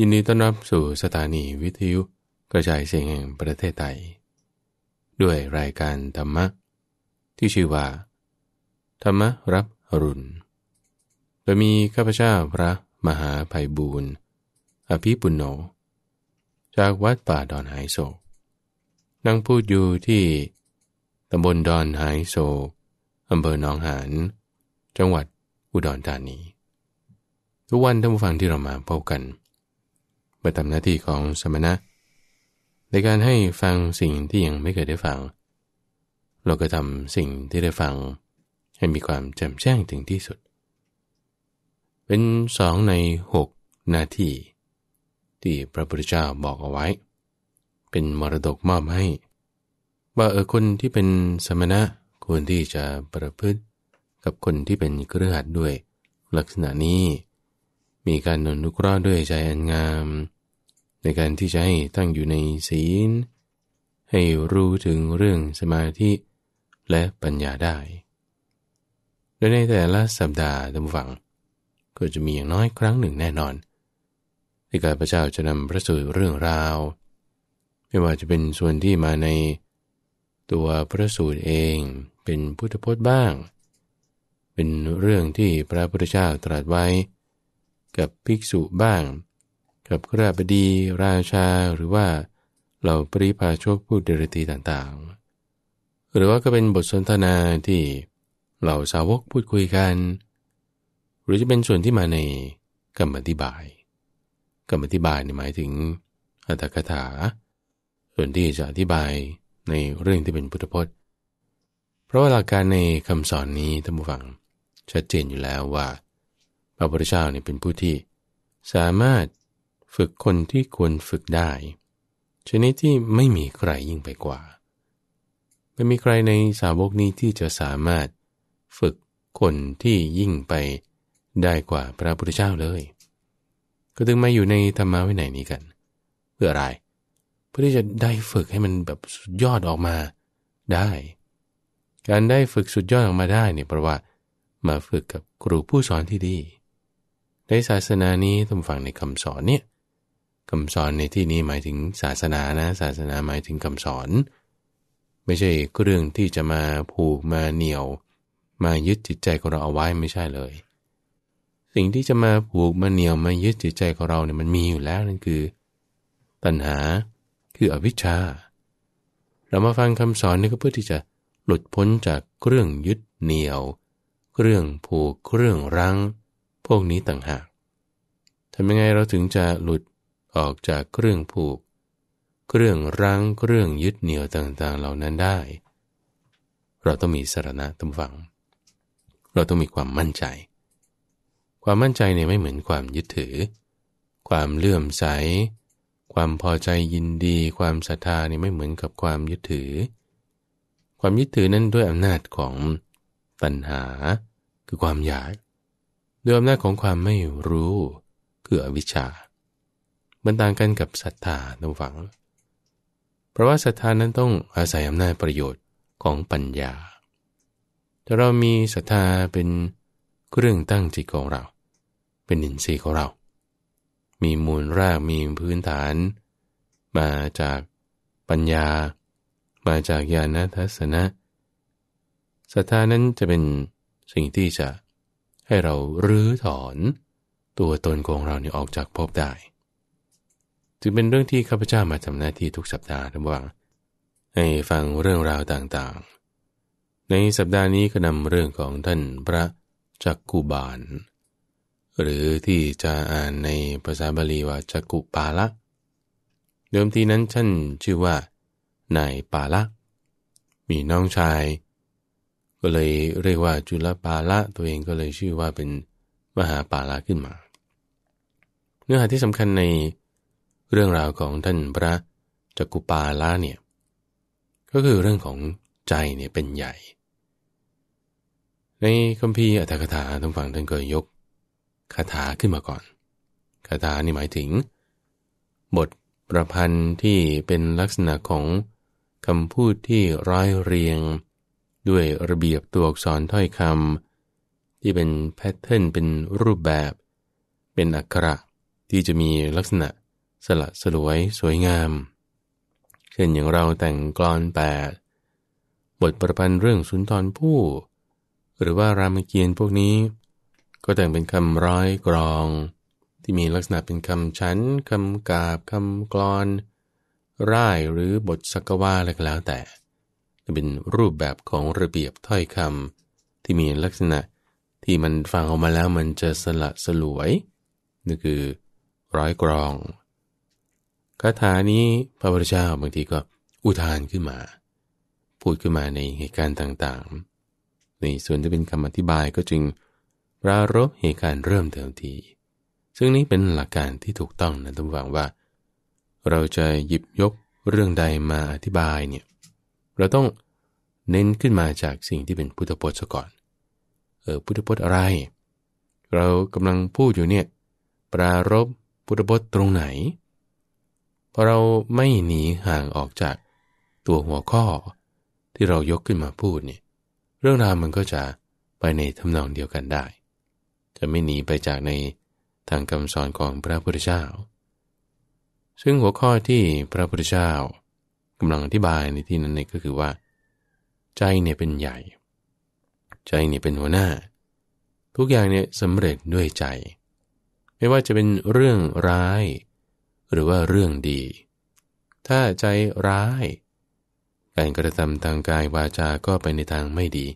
ยินดีต้อนรับสู่สถานีวิทยุกระจายเสียงแห่งประเทศไทย ด้วยรายการธรรมะที่ชื่อว่า ธรรมรับอรุณโดยมีข้าพเจ้าพระมหาภัยบูรณ์อภิปุณโญจากวัดป่าดอนหายโศก นั่งพูดอยู่ที่ ตำบลดอนหายโศกอำเภอหนองหาน จังหวัดอุดรธานี ทุกวันท่านผู้ฟังที่เรามาพบกันปมื่ทำหน้าที่ของสมณะ ในการให้ฟังสิ่งที่ยังไม่เคยได้ฟัง เราก็ทำสิ่งที่ได้ฟังให้มีความแจ่มแจ้งถึงที่สุด เป็นสองในหกหน้าที่ ที่พระพุทธเจ้าบอกเอาไว้ เป็นมรดกมอบให้ ว่าเออคนที่เป็นสมณะควรที่จะประพฤติกับคนที่เป็นเครือขัดด้วยลักษณะนี้มีการนนุเราะห์ด้วยใจอันงาม ในการที่จะให้ตั้งอยู่ในศีล ให้รู้ถึงเรื่องสมาธิและปัญญาได้โดยในแต่ละสัปดาห์ตำฝังก็จะมีอย่างน้อยครั้งหนึ่งแน่นอนที่การพระเจ้าจะนำพระสูตรเรื่องราว ไม่ว่าจะเป็นส่วนที่มาในตัวพระสูตรเองเป็นพุทธพจน์บ้าง เป็นเรื่องที่พระพุทธเจ้าตรัสไว้กับภิกษุบ้าง กับขราบดี ราชาหรือว่าเหล่าปริพาชกผู้เดรตีต่างๆ หรือว่าก็เป็นบทสนทนาที่เหล่าสาวกพูดคุยกัน หรือจะเป็นส่วนที่มาในกรรมธิบายกรรมธิบายนหมายถึง อัตถกถา ส่วนที่จะอธิบายในเรื่องที่เป็นพุทธพจน์ เพราะว่าหลักการในคำสอนนี้ท่านผู้ฟังชัดเจนอยู่แล้วว่าพระพุทธเจ้าเนี่ยเป็นผู้ที่ สามารถฝึกคนที่ควรฝึกได้ ชนิดที่ไม่มีใครยิ่งไปกว่าไม่มีใครในสาวกนี้ที่จะสามารถฝึกคนที่ยิ่งไปได้กว่าพระพุทธเจ้าเลย ก็ถึงมาอยู่ในธรรมะไว้ไหนนี้กันเพื่ออะไร เพื่อที่จะได้ฝึกให้มันแบบสุดยอดออกมาได้ การได้ฝึกสุดยอดออกมาได้เนี่ยเพราะว่ามาฝึกกับครูผู้สอนที่ดีในศาสนานี้ต้องฟังในคำสอนเนี่ยคำสอนในที่นี้ หมายถึงศาสนานะศาสนาหมายถึงคำสอน ไม่ใช่เรื่องที่จะมาผูกมาเหนี่ยว มายึดจิตใจของเราเอาไว้ไม่ใช่เลย สิ่งที่จะมา ผูกมาเหนี่ยวมายึดจิตใจของเราเนี่ยมันมีอยู่แล้ว นั่นคือ ตัณหาคืออวิชชา เรามาฟังคำสอนนี่ก็เพื่อที่จะหลุดพ้นจากเรื่องยึดเหนี่ยวเรื่องผูกเรื่องรั้งวกนี้ต่างหาก ทำยังไงเราถึงจะหลุดออกจากเครื่องผูก เครื่องรั้ง เครื่องยึดเหนี่ยวต่างๆ เหล่านั้นได้ เราต้องมีสาระตั้งฝัง เราต้องมีความมั่นใจ ความมั่นใจเนี่ยไม่เหมือนความยึดถือ ความเลื่อมใส ความพอใจยินดี ความศรัทธาเนี่ยไม่เหมือนกับความยึดถือ ความยึดถือนั้นด้วยอำนาจของตัณหา คือความอยากโดยอำนาจของความไม่รู้คืออวิชชา มันต่างกันกับศรัทธาในฝัง เพราะว่าศรัทธานั้นต้องอาศัยอำนาจประโยชน์ของปัญญาถ้าเรามีศรัทธาเป็นเครื่องตั้งจิตของเรา เป็นอินทรีย์ของเรา มีมูลรากมีพื้นฐาน มาจากปัญญา มาจากญาณทัศนะศรัทธานั้นจะเป็นสิ่งที่จะให้เรารื้อถอนตัวตนของเราเนี่ยออกจากภพได้จึงเป็นเรื่องที่ข้าพเจ้ามาทำหน้าที่ทุกสัปดาห์ทั้งวันให้ฟังเรื่องราวต่างๆ ในสัปดาห์นี้ก็นำเรื่องของท่านพระจักกุบาล หรือที่จะอ่านในภาษาบาลีว่าจักกุปาละ เดิมทีนั้นท่านชื่อว่านายปาละ มีน้องชายก็เลยเรียกว่าจุลปาละ ตัวเองก็เลยชื่อว่าเป็นมหาปาละขึ้นมา เนื้อหาที่สำคัญในเรื่องราวของท่านพระจักุปาละเนี่ย ก็คือเรื่องของใจเนี่ยเป็นใหญ่ ในคัมภีร์อัตถกถาทางฝั่งท่านก็ยก คาถาขึ้นมาก่อน คาถานี่หมายถึง บทประพันธ์ที่เป็นลักษณะของคำพูดที่ร้อยเรียงด้วยระเบียบตัวอักษรถ้อยคำที่เป็นแพทเทิร์นเป็นรูปแบบ เป็นอักขระ ที่จะมีลักษณะสละสลวยสวยงาม เช่นอย่างเราแต่งกลอนแปดบทประพันธ์เรื่องสุนทรภู่หรือว่ารามเกียรติ์พวกนี้ ก็แต่งเป็นคำร้อยกรอง ที่มีลักษณะเป็นคำชั้นคำกาบคำกลอน ร่ายหรือบทสักวาอะไรก็แล้วแต่จะเป็นรูปแบบของระเบียบถ้อยคำที่มีลักษณะที่มันฟังออกมาแล้วมันจะสละสลวย นั่นคือร้อยกรองคาถานี้พระพุทธเจ้าบางทีก็อุทานขึ้นมา พูดขึ้นมาในเหตุการณ์ต่างๆในส่วนที่เป็นคำอธิบายก็จึงปรารบเหตุการณ์เริ่มเติมที ซึ่งนี้เป็นหลักการที่ถูกต้องนะทุกฝังว่า เราจะหยิบยกเรื่องใดมาอธิบายเนี่ยเราต้องเน้นขึ้นมาจากสิ่งที่เป็นพุทธพจน์ซะก่อน เออพุทธพจน์อะไร เรากำลังพูดอยู่เนี่ยปรารบพุทธพจน์ตรงไหนพอเราไม่หนีห่างออกจากตัวหัวข้อที่เรายกขึ้นมาพูดเนี่ยเรื่องราวมันก็จะไปในทำนองเดียวกันได้ จะไม่หนีไปจากในทางคำสอนของพระพุทธเจ้าซึ่งหัวข้อที่พระพุทธเจ้ากำลังอธิบายในที่นั้นเนี่ยก็คือว่า ใจเนี่ยเป็นใหญ่ ใจเนี่ยเป็นหัวหน้า ทุกอย่างเนี่ยสำเร็จด้วยใจ ไม่ว่าจะเป็นเรื่องร้าย หรือว่าเรื่องดี ถ้าใจร้าย การกระทำทางกายวาจาก็ไปในทางไม่ดี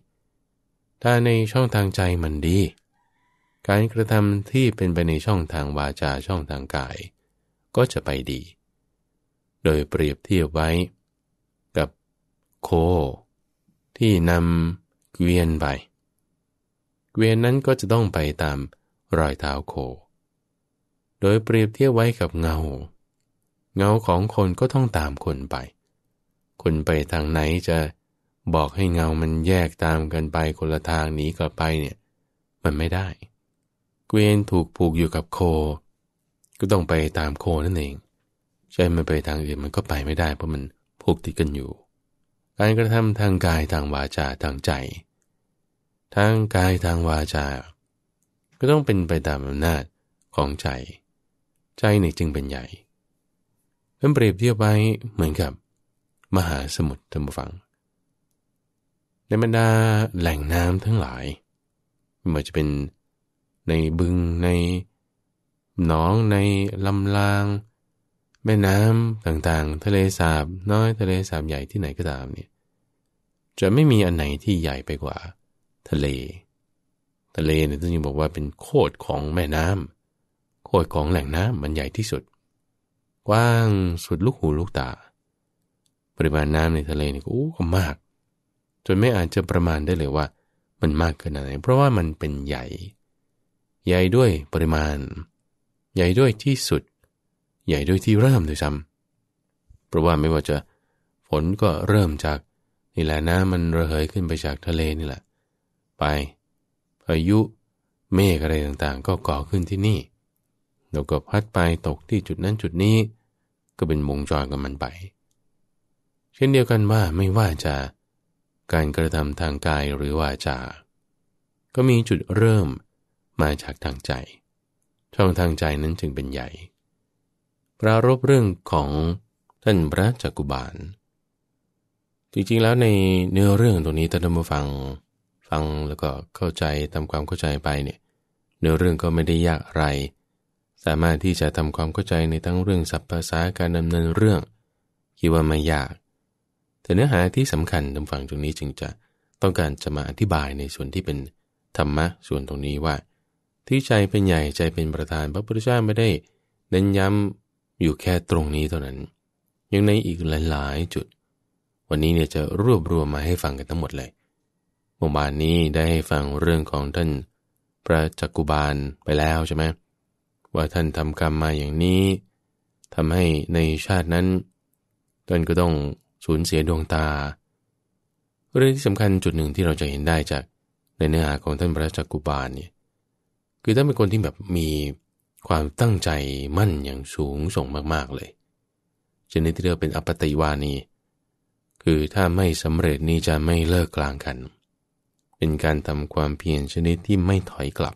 ถ้าในช่องทางใจมันดี การกระทำที่เป็นไปในช่องทางวาจา ช่องทางกาย ก็จะไปดี โดยเปรียบเทียบไว้โคที่นำเกวียนไป เกวียนนั้นก็จะต้องไปตามรอยเท้าโค โดยเปรียบเทียบไว้กับเงา เงาของคนก็ต้องตามคนไป คนไปทางไหนจะบอกให้เงามันแยกตามกันไป คนละทางหนีกลับไปเนี่ยมันไม่ได้ เกวียนถูกผูกอยู่กับโค ก็ต้องไปตามโคนั่นเอง ใช่มันไปทางอื่นมันก็ไปไม่ได้เพราะมันผูกติดกันอยู่การกระทำทางกายทางวาจาทางใจ ทางกายทางวาจา ก็ต้องเป็นไปตามอำนาจของใจ ใจในจึงเป็นใหญ่ท่านเปรียบเทียบไปเหมือนกับมหาสมุทรทรรมฝฟังในบรรดาแหล่งน้ำทั้งหลาย ไม่ว่าจะเป็นในบึงในหนองในลำลางแม่น้ำต่างๆ ทะเลสาบน้อย ทะเลสาบใหญ่ที่ไหนก็ตามเนี่ยจะไม่มีอันไหนที่ใหญ่ไปกว่า ทะเล ทะเลเนี่ยท่านยังบอกว่าเป็นโคดของแม่น้ำโคดของแหล่งน้ำมันใหญ่ที่สุด กว้างสุดลูกหูลูกตา ปริมาณน้ำในทะเลเนี่ยโอ้ก็มาก จนไม่อาจจะประมาณได้เลยว่ามันมากขนาดไหนเพราะว่ามันเป็นใหญ่ ใหญ่ด้วยปริมาณ ใหญ่ด้วยที่สุดใหญ่ด้วยที่เริ่มด้วยซ้ำเพราะว่าไม่ว่าจะฝนก็เริ่มจากนี่แหละนะมันระเหยขึ้นไปจากทะเลนี่แหละ ไปพายุเมฆอะไรต่างๆ ก็ก่อขึ้นที่นี่แล้วก็พัดไปตกที่จุดนั้นจุดนี้ ก็เป็นวงจรกันมันไป เช่นเดียวกันว่าไม่ว่าจะการกระทำทางกายหรือวาจาก็มีจุดเริ่มมาจากทางใจช่องทางใจนั้นจึงเป็นใหญ่ปรารบเรื่องของท่านพระจักกุบาล จริงๆ แล้วในเนื้อเรื่องตรงนี้ท่านผู้ฟังฟังแล้วก็เข้าใจทำความเข้าใจไปเนี่ยเนื้อเรื่องก็ไม่ได้ยากอะไร สามารถที่จะทำความเข้าใจในทั้งเรื่องสัพภาษาการดำเนินเรื่องคิดว่าไม่ยาก แต่เนื้อหาที่สำคัญทำฝั่งตรงนี้จึงจะต้องการจะมาอธิบายในส่วนที่เป็นธรรมะส่วนตรงนี้ว่า ที่ใจเป็นใหญ่ใจเป็นประธานพระพุทธเจ้าไม่ได้เน้นย้ำอยู่แค่ตรงนี้เท่านั้น ยังในอีกหลายๆจุด วันนี้เนี่ยจะรวบรวมมาให้ฟังกันทั้งหมดเลยเมื่อวานนี้ได้ให้ฟังเรื่องของ ท่านพระจักกุบาลไปแล้วใช่ไหมว่าท่านทำกรรมมาอย่างนี้ทำให้ในชาตินั้นท่านก็ต้องสูญเสียดวงตา เรื่องที่สำคัญจุดหนึ่งที่เราจะเห็นได้จากในเนื้อหาของท่านพระจักกุบาลเนี่ยคือท่านเป็นคนที่แบบมีความตั้งใจมั่นอย่างสูงส่งมากๆเลย ชนิดที่เรียกเป็นอปติวานีคือถ้าไม่สำเร็จนี่จะไม่เลิกกลางกัน เป็นการทำความเพียรชนิดที่ไม่ถอยกลับ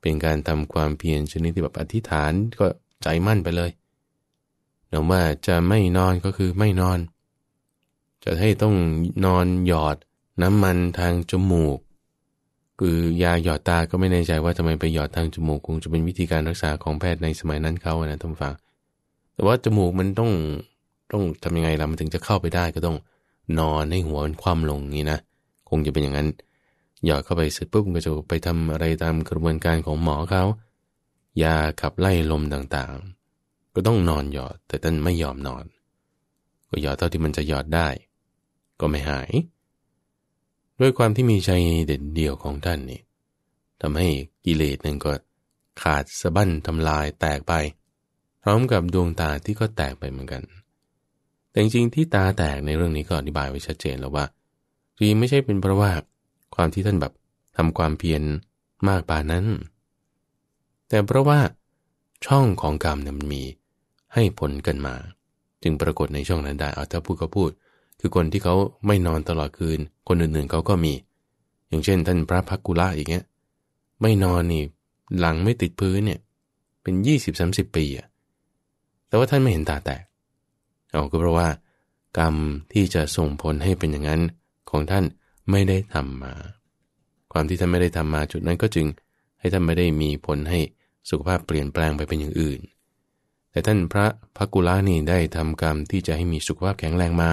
เป็นการทำความเพียรชนิดที่แบบอธิษฐานก็ใจมั่นไปเลยหรือว่าจะไม่นอนก็คือไม่นอน จะให้ต้องนอนหยอดน้ำมันทางจมูกคือยาหยอดตาก็ไม่แน่ใจว่าทำไมไปหยอดทางจมูกคงจะเป็นวิธีการรักษาของแพทย์ในสมัยนั้นเขานะท่านฟัง แต่ว่าจมูกมันต้องต้องทำยังไงล่ะมันถึงจะเข้าไปได้ก็ต้องนอนให้หัวมันคว่ำลงงี้นะคงจะเป็นอย่างนั้นหยอดเข้าไปเสร็จปุ๊บก็จะไปทำอะไรตามกระบวนการของหมอเขายาขับไล่ลมต่างๆ ก็ต้องนอนหยอด แต่ท่านไม่ยอมนอน ก็หยอดเท่าที่มันจะหยอดได้ ก็ไม่หายด้วยความที่มีใจเด็ดเดี่ยวของท่านนี่ทำให้กิเลสนั่นก็ขาดสะบั้นทำลายแตกไป พร้อมกับดวงตาที่ก็แตกไปเหมือนกันแต่จริงที่ตาแตกในเรื่องนี้ก็อธิบายไว้ชัดเจนแล้วว่าจริงไม่ใช่เป็นเพราะว่า ความที่ท่านแบบทำความเพียรมากป่านั้น แต่เพราะว่าช่องของกรรมนมันมีให้ผลกันมา จึงปรากฏในช่องนั้นได้เอาถ้าพูดก็พูดคือคนที่เขาไม่นอนตลอดคืนคนอื่นๆ เขาก็มี อย่างเช่นท่านพระพักกุละอย่างเงี้ยไม่นอนนี่ หลังไม่ติดพื้นเนี่ย เป็นยี่สิบสามสิบปีอะแต่ว่าท่านไม่เห็นตาแตกเอาก็เพราะว่า กรรมที่จะส่งผลให้เป็นอย่างนั้นของท่านไม่ได้ทำมา ความที่ท่านไม่ได้ทำมาจุดนั้นก็จึงให้ท่านไม่ได้มีผลให้สุขภาพเปลี่ยนแปลงไปเป็นอย่างอื่น แต่ท่านพระพักกุละนี่ได้ทำกรรมที่จะให้มีสุขภาพแข็งแรงมา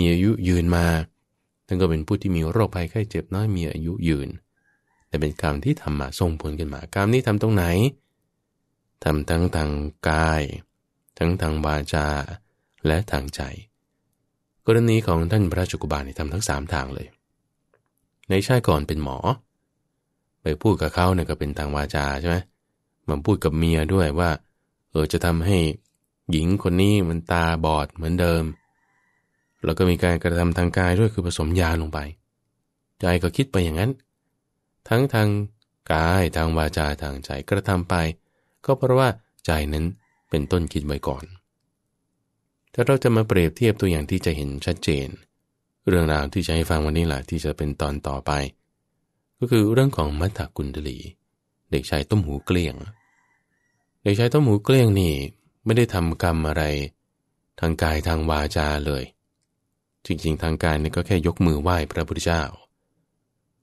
มีอายุยืนมาท่านก็เป็นผู้ที่มีโรคภัยไข้ เจ็บน้อยมีอายุยืน แต่เป็นกรรมที่ทำมาส่งผลกันมา กรรมนี้ทำตรงไหน ทำทั้งทางกาย ทั้งทางวาจา และทางใจ กรณีของท่านพระจุกบาลเนี่ยทำทั้งสามทางเลย ในชาติก่อนเป็นหมอ ไปพูดกับเขาเนี่ยก็เป็นทางวาจาใช่ไหมมันพูดกับเมียด้วยว่าเออจะทำให้หญิงคนนี้มันตาบอดเหมือนเดิมแล้วก็มีการกระทำทางกายด้วย คือผสมยาลงไป ใจก็คิดไปอย่างนั้น ทั้งทางกายทางวาจาทางใจกระทำไป ก็เพราะว่าใจนั้นเป็นต้นคิดไว้ก่อน ถ้าเราจะมาเปรียบเทียบตัวอย่างที่จะเห็นชัดเจน เรื่องราวที่จะให้ฟังวันนี้แหละที่จะเป็นตอนต่อไป ก็คือเรื่องของมัทธกุลดลี เด็กชายต้มหูเกลี้ยง เด็กชายต้มหูเกลี้ยงนี่ไม่ได้ทำกรรมอะไร ทางกายทางวาจาเลยจริงๆทางการนี่ก็แค่ยกมือไหว้พระพุทธเจ้า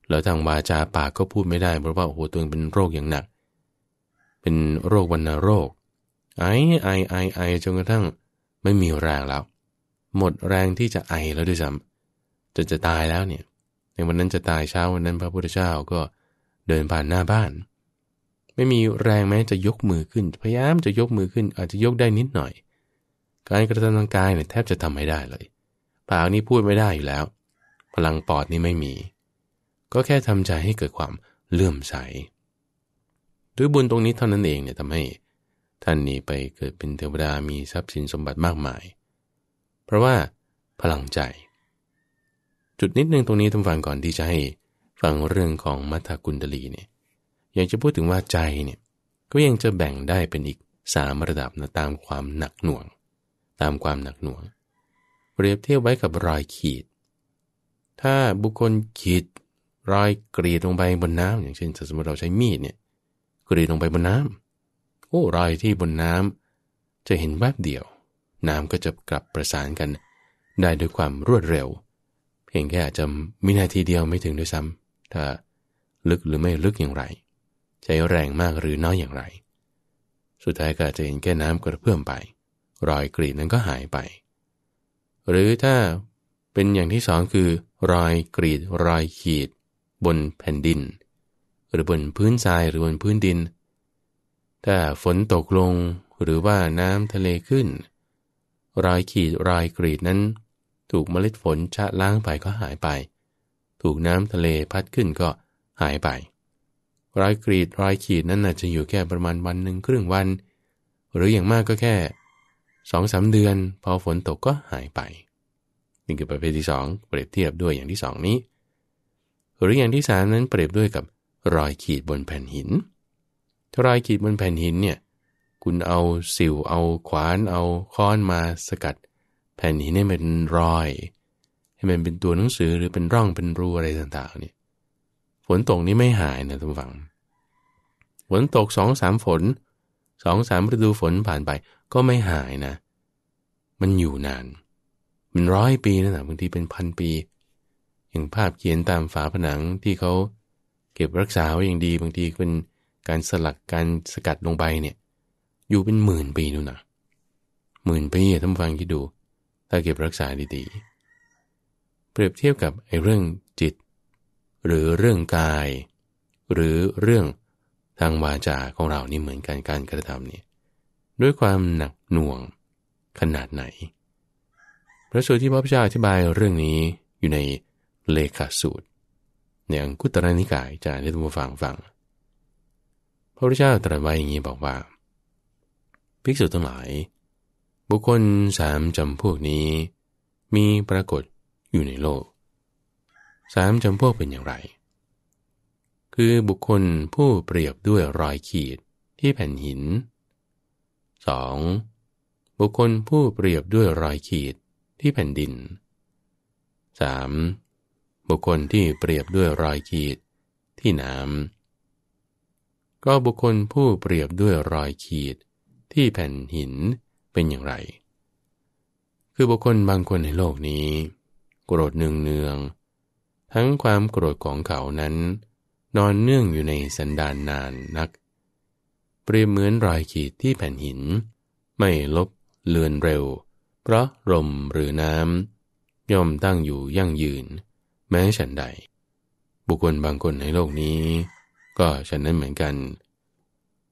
แล้วทางวาจาปากก็พูดไม่ได้เพราะว่าโอ้โหตัวเองเป็นโรคอย่างหนัก เป็นโรควันโรคไอไอไอไอจนกระทั่งไม่มีแรงแล้ว หมดแรงที่จะไอแล้วด้วยซ้ำจะจะตายแล้วเนี่ยในวันนั้นจะตายเช้าวันนั้นพระพุทธเจ้าก็เดินผ่านหน้าบ้าน ไม่มีแรงแม้จะยกมือขึ้น พยายามจะยกมือขึ้น อาจจะยกได้นิดหน่อย การกระทำทางกายเนี่ยแทบจะทำไม่ได้เลยปากนี้พูดไม่ได้อยู่แล้ว พลังปอดนี่ไม่มี ก็แค่ทำใจให้เกิดความเลื่อมใสด้วยบุญตรงนี้เท่านั้นเองเนี่ยทำให้ท่านนี้ไปเกิดเป็น เทวดามีทรัพย์สินสมบัติมากมาย เพราะว่า พลังใจ จุดนิดนึงตรงนี้ท่าฟังก่อนที่จะให้ฟังเรื่องของมัทธกุณดลีเนี่ยอยากจะพูดถึงว่าใจเนี่ยก็ยังจะแบ่งได้เป็นอีกสามระดับนะตามความหนักหน่วง ตามความหนักหน่วงเปรียบเทียบไว้กับรอยขีด ถ้าบุคคลขีด รอยกรีดลงไปบนน้ำอย่างเช่นสมมติเราใช้มีดเนี่ยกรีดลงไปบนน้ำโอ้รอยที่บนน้ำจะเห็นแวบเดียว น้ำก็จะกลับประสานกันได้ด้วยความรวดเร็ว เพียงแค่จจะมินาทีเดียวไม่ถึงด้วยซ้ำ ถ้าลึกหรือไม่ลึกอย่างไรใช้แรงมากหรือน้อยอย่างไร สุดท้ายก็จะเห็นแค่น้ำกระเพื่อมไป รอยกรีดนั้นก็หายไปหรือถ้าเป็นอย่างที่สองคือรอยกรีดรอยขีด บนแผ่นดินหรือบนพื้นทรายหรือบนพื้นดินถ้าฝนตกลงหรือว่าน้ำทะเลขึ้นรอยขีดรอยกรีดนั้น ถูกเมล็ดฝนชะล้างไปก็หายไป ถูกน้ำทะเลพัดขึ้นก็หายไป รอยกรีดรอยขีดนั้นอาจจะอยู่แค่ประมาณวันหนึ่งครึ่งวัน หรืออย่างมากก็แค่สองสาเดือนพอฝนตกก็หายไปนี่คือประเภทที่ 2 เปรียบเทียบด้วยอย่างที่สองนี้ หรืออย่างที่สมนั้นเปรียบด้วยกับรอยขีดบนแผ่นหินถ้ารอยขีดบนแผ่นหินเนี่ยคุณเอาสิวเอาขวานเอาค้อนมาสกัด แผ่นหินให้มันเป็นรอย ให้มันเป็นตัวหนังสือหรือเป็นร่องเป็นรูอะไรต่างๆเนี่ยฝนตกนี่ไม่หายนะทุกฝัง ฝนตกสองสามฝนสองสามฤดูฝนผ่านไปก็ไม่หายนะ มันอยู่นาน มันร้อยปีนะนะบางทีเป็นพันปี อย่างภาพเขียนตามฝาผนังที่เขาเก็บรักษาไว้อย่างดีบางทีเป็นการสลักการสกัดลงไปเนี่ยอยู่เป็นหมื่นปีนู่นนะหมื่นปีท่านฟังคิดดู ถ้าเก็บรักษาดีๆเปรียบเทียบกับไอ้เรื่องจิต หรือเรื่องกาย หรือเรื่องทางวาจาของเรานี่เหมือนกันการกระทำนี่ด้วยความหนักหน่วงขนาดไหนพระสูตรที่พระพุทธเจ้าอธิบายเรื่องนี้อยู่ในเลขาสูตรในอังคุตรนิกายจะให้ทุกฟังฟังพระพุทธเจ้าตรัสไว้อย่างนี้บอกว่าภิกษุทั้งหลาย บุคคลสามจำพวกนี้มีปรากฏอยู่ในโลกสามจำพวกเป็นอย่างไรคือบุคคลผู้เปรียบด้วยรอยขีดที่แผ่นหิน 2. บุคคลผู้เปรียบด้วยรอยขีดที่แผ่นดิน 3. บุคคลที่เปรียบด้วยรอยขีดที่น้ำก็บุคคลผู้เปรียบด้วยรอยขีดที่แผ่นหินเป็นอย่างไร คือบุคคลบางคนในโลกนี้ โกรธเนืองเนือง ทั้งความโกรธของเขานั้นนอนเนื่องอยู่ในสันดานนานนัก เปรียบเหมือนรอยขีดที่แผ่นหิน ไม่ลบเลือนเร็ว เพราะลมหรือน้ำย่อมตั้งอยู่ยั่งยืน แม้ฉันใด บุคคลบางคนในโลกนี้ ก็ฉันนั้นเหมือนกัน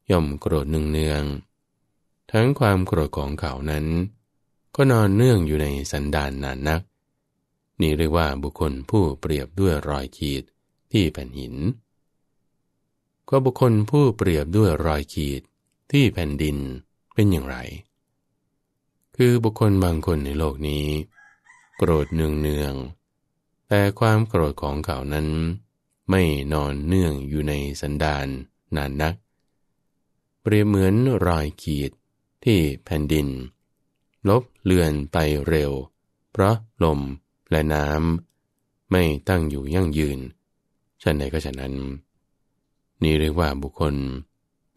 ย่อมโกรธเนืองๆทั้งความโกรธของเขานั้น ก็นอนเนื่องอยู่ในสันดานนานนัก นี่เรียกว่าบุคคลผู้เปรียบด้วยรอยขีดที่แผ่นหินก็บุคคลผู้เปรียบด้วยรอยขีดที่แผ่นดินเป็นอย่างไร คือบุคคลบางคนในโลกนี้โกรธเนืองเนืองแต่ความโกรธของเขานั้น ไม่นอนเนื่องอยู่ในสันดานนานนัก เปรียบเหมือนรอยขีดที่แผ่นดิน ลบเลือนไปเร็ว เพราะลมและน้ำไม่ตั้งอยู่ยั่งยืน ฉันใดก็ฉะนั้นนนี่เรียกว่าบุคคล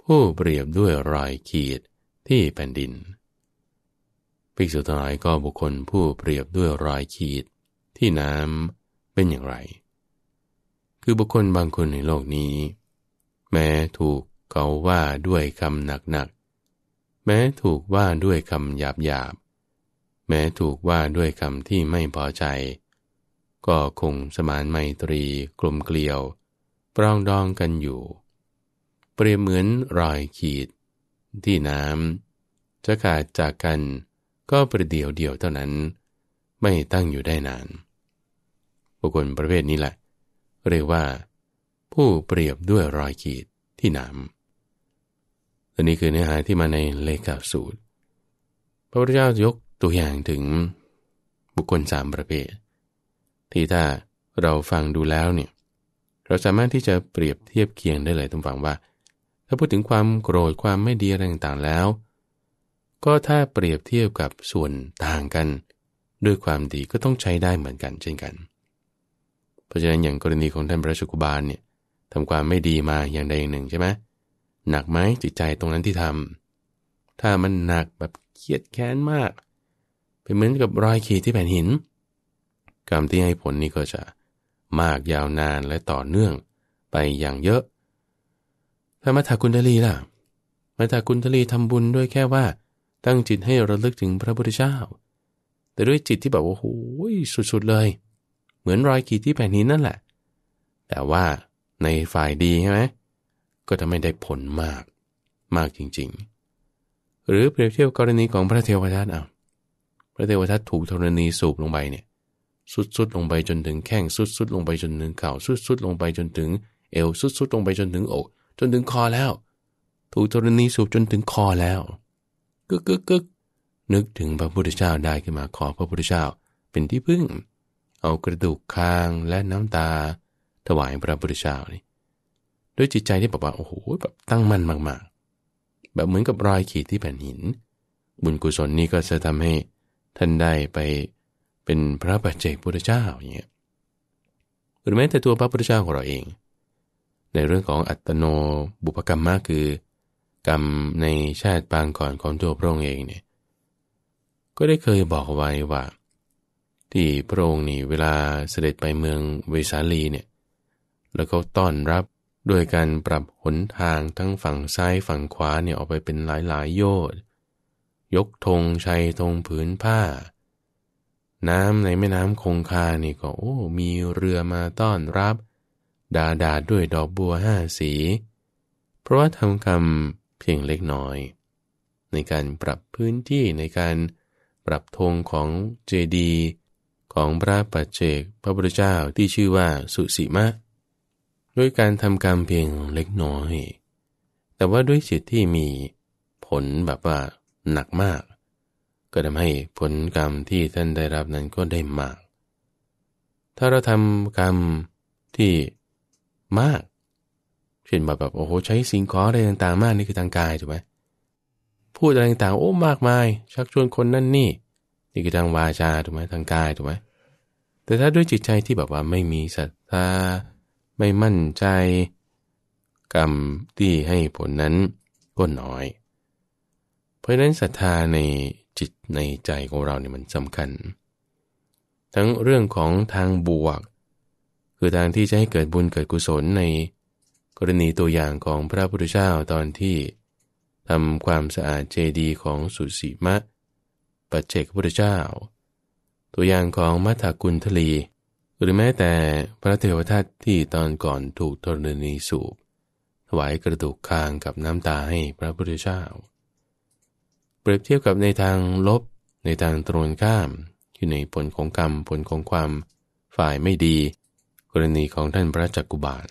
ผู้เปรียบด้วยรอยขีดที่แผ่นดินภิกษุทั้งหลายก็บุคคลผู้เปรียบด้วยรอยขีดที่น้ำเป็นอย่างไร คือบุคคลบางคนในโลกนี้ แม้ถูกเขาว่าด้วยคำหนัก ๆ แม้ถูกว่าด้วยคำหยาบ ๆ แม้ถูกว่าด้วยคำที่ไม่พอใจ ก็คงสมานไมตรีกลมเกลียวรองดองกันอยู่ เปรียบเหมือนรอยขีดที่น้ำจะขาดจากกันก็ประเดียวเดียวเท่านั้น ไม่ตั้งอยู่ได้นาน บุคคลประเภทนี้แหละ เรียกว่า ผู้เปรียบด้วยรอยขีดที่น้ำตัวนี้คือเนื้อหาที่มาในเลขาสูตรพระพุทธเจ้ายกตัวอย่างถึง บุคคลสามประเภทที่ถ้าเราฟังดูแล้วเนี่ยเราสามารถที่จะเปรียบเทียบเคียงได้เลยทุกฝังว่า ถ้าพูดถึงความโกรธความไม่ดีอะไรต่างๆแล้ว ก็ถ้าเปรียบเทียบกับส่วนต่างกัน ด้วยความดีก็ต้องใช้ได้เหมือนกันเช่นกันเพราะฉะนั้นอย่างกรณีของท่านพระสุกุบาลเนี่ยทำความไม่ดีมาอย่างใดอย่างหนึ่งใช่ไหมหนักไหมจิตใจตรงนั้นที่ทำ ถ้ามันหนักแบบเครียดแค้นมาก เป็นเหมือนกับรอยขีดที่แผ่นหินกรรมที่ให้ผลนี่ก็จะมากยาวนานและต่อเนื่องไปอย่างเยอะ ถ้ามัทากุณฑลีล่ะมัทากุณฑลีทำบุญด้วยแค่ว่าตั้งจิตให้ระลึกถึงพระพุทธเจ้า แต่ด้วยจิตที่แบบว่าโอ้ยสุดๆเลย เหมือนรอยขีดที่แผ่นนี้นั่นแหละ แต่ว่าในฝ่ายดีใช่ไหม ก็จะไม่ได้ผลมาก มากจริงๆ หรือเปรียบเทียบกรณีของพระเทวทัตเอาพระเทวทัตถูกธรณีสูบลงไปเนี่ยสุดๆุดลงไปจนถึงแข้ง สุดๆุดลงไปจนถึงเข่า สุดๆุดลงไปจนถึงเอว สุดๆุดลงไปจนถึงอก จนถึงคอแล้ว ถูกธรณีสูบจนถึงคอแล้ว กึกกึกกึกนึกถึงพระพุทธเจ้าได้ขึ้นมาขอพระพุทธเจ้าเป็นที่พึ่ง เอากระดูกคางและน้ำตา ถวายพระพุทธเจ้านี่ด้วยจิตใจที่แบบว่าโอ้โหแบบตั้งมั่นมากๆ แบบเหมือนกับรอยขีดที่แผ่นหิน บุญกุศลนี้ก็จะทำให้ท่านได้ไปเป็นพระปัจเจกพุทธเจ้าอย่างเงี้ยหรือแม้แต่ตัวพระพุทธเจ้าของเราเอง ในเรื่องของอัตโนบุพกรรมมากคือ กรรมในชาติปางก่อนของตัวพระองค์เองเนี่ย ก็ได้เคยบอกไว้ว่า ที่พระองค์นี่เวลาเสด็จไปเมืองเวสาลีเนี่ย แล้วเขาต้อนรับด้วยการปรับหนทางทั้งฝั่งซ้ายฝั่งขวาเนี่ยออกไปเป็นหลายๆโยชนยกธงชัยธงผืนผ้าน้ำในแม่น้ำคงคานี่ก็โอ้ มีเรือมาต้อนรับ ดาดาด้วยดอกบัวห้าสี เพราะว่าทำกรรมเพียงเล็กน้อย ในการปรับพื้นที่ในการปรับธงของเจดี ของพระปัจเจกพระพุทธเจ้าที่ชื่อว่าสุสีมะด้วยการทำกรรมเพียงเล็กน้อย แต่ว่าด้วยจิตที่มีผลแบบว่าหนักมากก็ทำให้ผลกรรมที่ท่านได้รับนั้นก็ได้มาก ถ้าเราทำกรรมที่มาก เช่นแบบแบบโอ้โหใช้สิ่งของอะไรต่างๆ มากนี่คือทางกายถูกไหมพูดอะไรต่างๆ โอ้มากมาย ชักชวนคนนั่นนี่นี่คือทางวาจาถูกไหมทางกายถูกไหม แต่ถ้าด้วยจิตใจที่แบบว่าไม่มีศรัทธาไม่มั่นใจ กรรมที่ให้ผลนั้นก็น้อย เพราะนั้นศรัทธาในจิตในใจของเราเนี่ยมันสำคัญ ทั้งเรื่องของทางบวก คือทางที่จะให้เกิดบุญเกิดกุศลใน กรณีตัวอย่างของพระพุทธเจ้าตอนที่ทำความสะอาดเจดีย์ของสุสีมะปัจเจกพุทธเจ้า ตัวอย่างของมัทธกุลทลี หรือแม้แต่พระเทวทัตที่ตอนก่อนถูกธรณีสูบถวายกระดูกคางกับน้ำตาให้พระพุทธเจ้ารียบเทียบกับในทางลบในทางตรงข้ามคือในผลของกรรม ผลของความฝ่ายไม่ดี กรณีของท่านพระจักกุบาล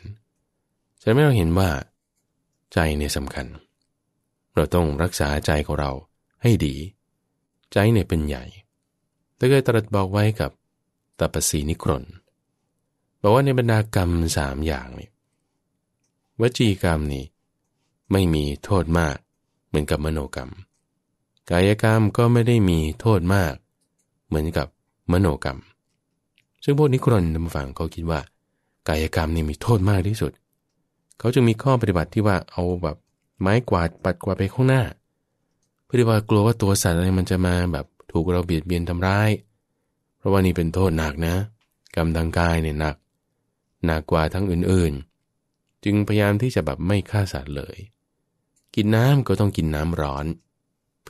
จะไม่เราเห็นว่า ใจเนี่ยสำคัญ เราต้องรักษาใจของเราให้ดี ใจเนี่ยเป็นใหญ่แ้าเคยตรัสบอกไว้กับ ตปสีนิครนบอกว่าในบรรดากรรมสามอย่างนี่วจีกรรมนี่ไม่มีโทษมากเหมือนกับมโนกรรมกายกรรมก็ไม่ได้มีโทษมาก เหมือนกับมโนกรรม ซึ่งพวกนิครนทำฝังเขาคิดว่า กายกรรมนี่มีโทษมากที่สุด เขาจึงมีข้อปฏิบัติที่ว่าเอาแบบไม้กวาดปัดกวาดไปข้างหน้าเพื่อที่ว่ากลัวว่าตัวสัตว์อะไรมันจะมาแบบ ถูกเราเบียดเบียนทำร้าย เพราะว่านี่เป็นโทษหนักนะ กรรมทางกายเนี่ยหนัก หนักกว่าทั้งอื่นๆ จึงพยายามที่จะแบบไม่ฆ่าสัตว์เลย กินน้ำก็ต้องกินน้ำร้อน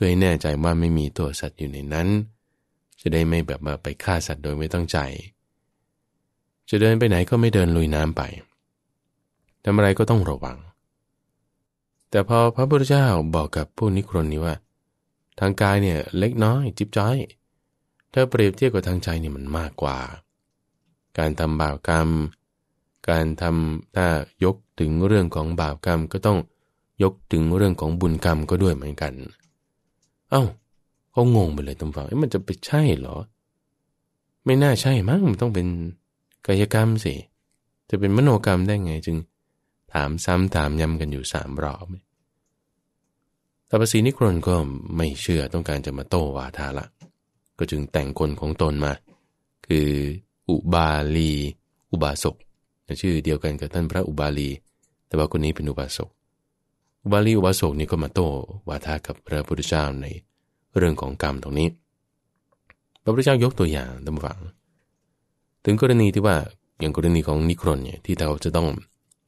พื่อให้แน่ใจว่าไม่มีตัวสัตว์อยู่ในนั้น จะได้ไม่แบบมาไปฆ่าสัตว์โดยไม่ต้องใจ จะเดินไปไหนก็ไม่เดินลุยน้ำไปทำอะไรก็ต้องระวัง แต่พอพระพุทธเจ้าบอกกับผู้นิครนนี้ว่า ทางกายเนี่ยเล็กน้อยจิบจ้อยถ้าเปรียบเทียบกับทางใจเนี่ยมันมากกว่า การทำบาปกรรม การทำถ้ายกถึงเรื่องของบาปกรรมก็ต้องยกถึงเรื่องของบุญกรรมก็ด้วยเหมือนกันเเอา้าเขางงไปเลยตำฝังมันจะไปใช่เหรอ ไม่น่าใช่มั้งมันต้องเป็นกายกรรมสิ จะเป็นมโนกรรมได้ไงจึงถามซ้ำถามย้ำกันอยู่สามรอบตปสีนิครนก็ไม่เชื่อต้องการจะมาโต้วาทาละ ก็จึงแต่งคนของตนมา คืออุบาลี อุบาสก ชื่อเดียวกันกับท่านพระอุบาลี แต่ว่าคนนี้เป็นอุบาสกวาลีอุบาสกนี่ก็มาโต้วาทากับพระพุทธเจ้าในเรื่องของกรรมตรงนี้พระพุทธเจ้ายกตัวอย่างตำฝัง ถึงกรณีที่ว่าอย่างกรณีของนิครนเนี่ยที่เขาจะต้อง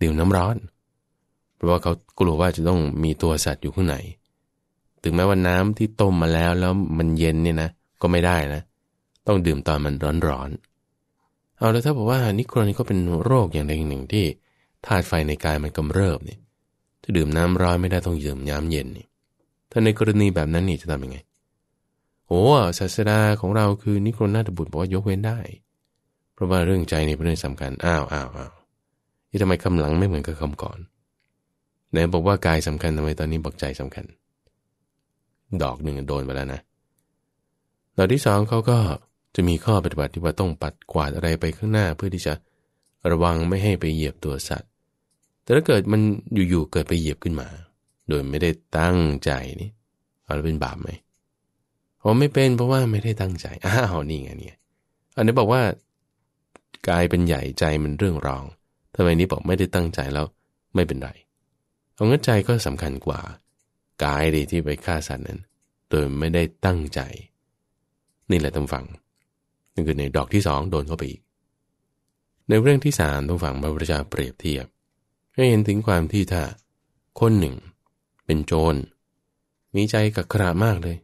ดื่มน้ำร้อน เพราะว่าเขากลัวว่าจะต้องมีตัวสัตว์อยู่ข้างในถึงแม้ว่าน้ำที่ต้มมาแล้วแล้วมันเย็นเนี่ยนะก็ไม่ได้นะ ต้องดื่มตอนมันร้อนๆเอาแล้วถ้าบอกว่านิครนก็เป็นโรคอย่างใดอย่างหนึ่งที่ธาตุไฟในกายมันกำเริบเนี่ยถ้าดื่มน้ำร้อนไม่ได้ต้องดื่มน้ำเย็นนี่ถ้าในกรณีแบบนั้นนี่จะทำยังไง โอ้ศาสดาของเราคือนิโครนาตบุตรบอกว่ายกเว้นได้ เพราะว่าเรื่องใจนี่เป็นเรื่องสำคัญอ้าวอ้าวอ้าวนี่ทำไมคำหลังไม่เหมือนกับคำก่อนไหนบอกว่ากายสำคัญทำไมตอนนี้บอกใจสำคัญ ดอกหนึ่งโดนไปแล้วนะดอกที่สองเขาก็จะมีข้อปฏิบัติที่ว่าต้องปัดกวาดอะไรไปข้างหน้าเพื่อที่จะระวังไม่ให้ไปเหยียบตัวสัตวแต่ถ้าเกิดมันอยู่ๆเกิดไปเหยียบขึ้นมา โดยไม่ได้ตั้งใจนี่เอาเป็นบาปไหมอ๋อไม่เป็นเพราะว่าไม่ได้ตั้งใจอ้าวนี่ไงเนี่ยอันนี้บอกว่ากายเป็นใหญ่ใจมันเรื่องรองทำไมนี้บอกไม่ได้ตั้งใจแล้วไม่เป็นไรเอางั้นใจก็สำคัญกว่า กายดีที่ไปฆ่าสัตว์นั้น โดยไม่ได้ตั้งใจ นี่แหละต้องฟังนั่คือในดอกที่สองโดนเข้าไปอีก ในเรื่องที่สามต้องฟังพระพุทธเจ้าเปรียบเทียบให้เห็นถึงความที่ถ้า คนหนึ่งเป็นโจรมีใจกักขรามากเลย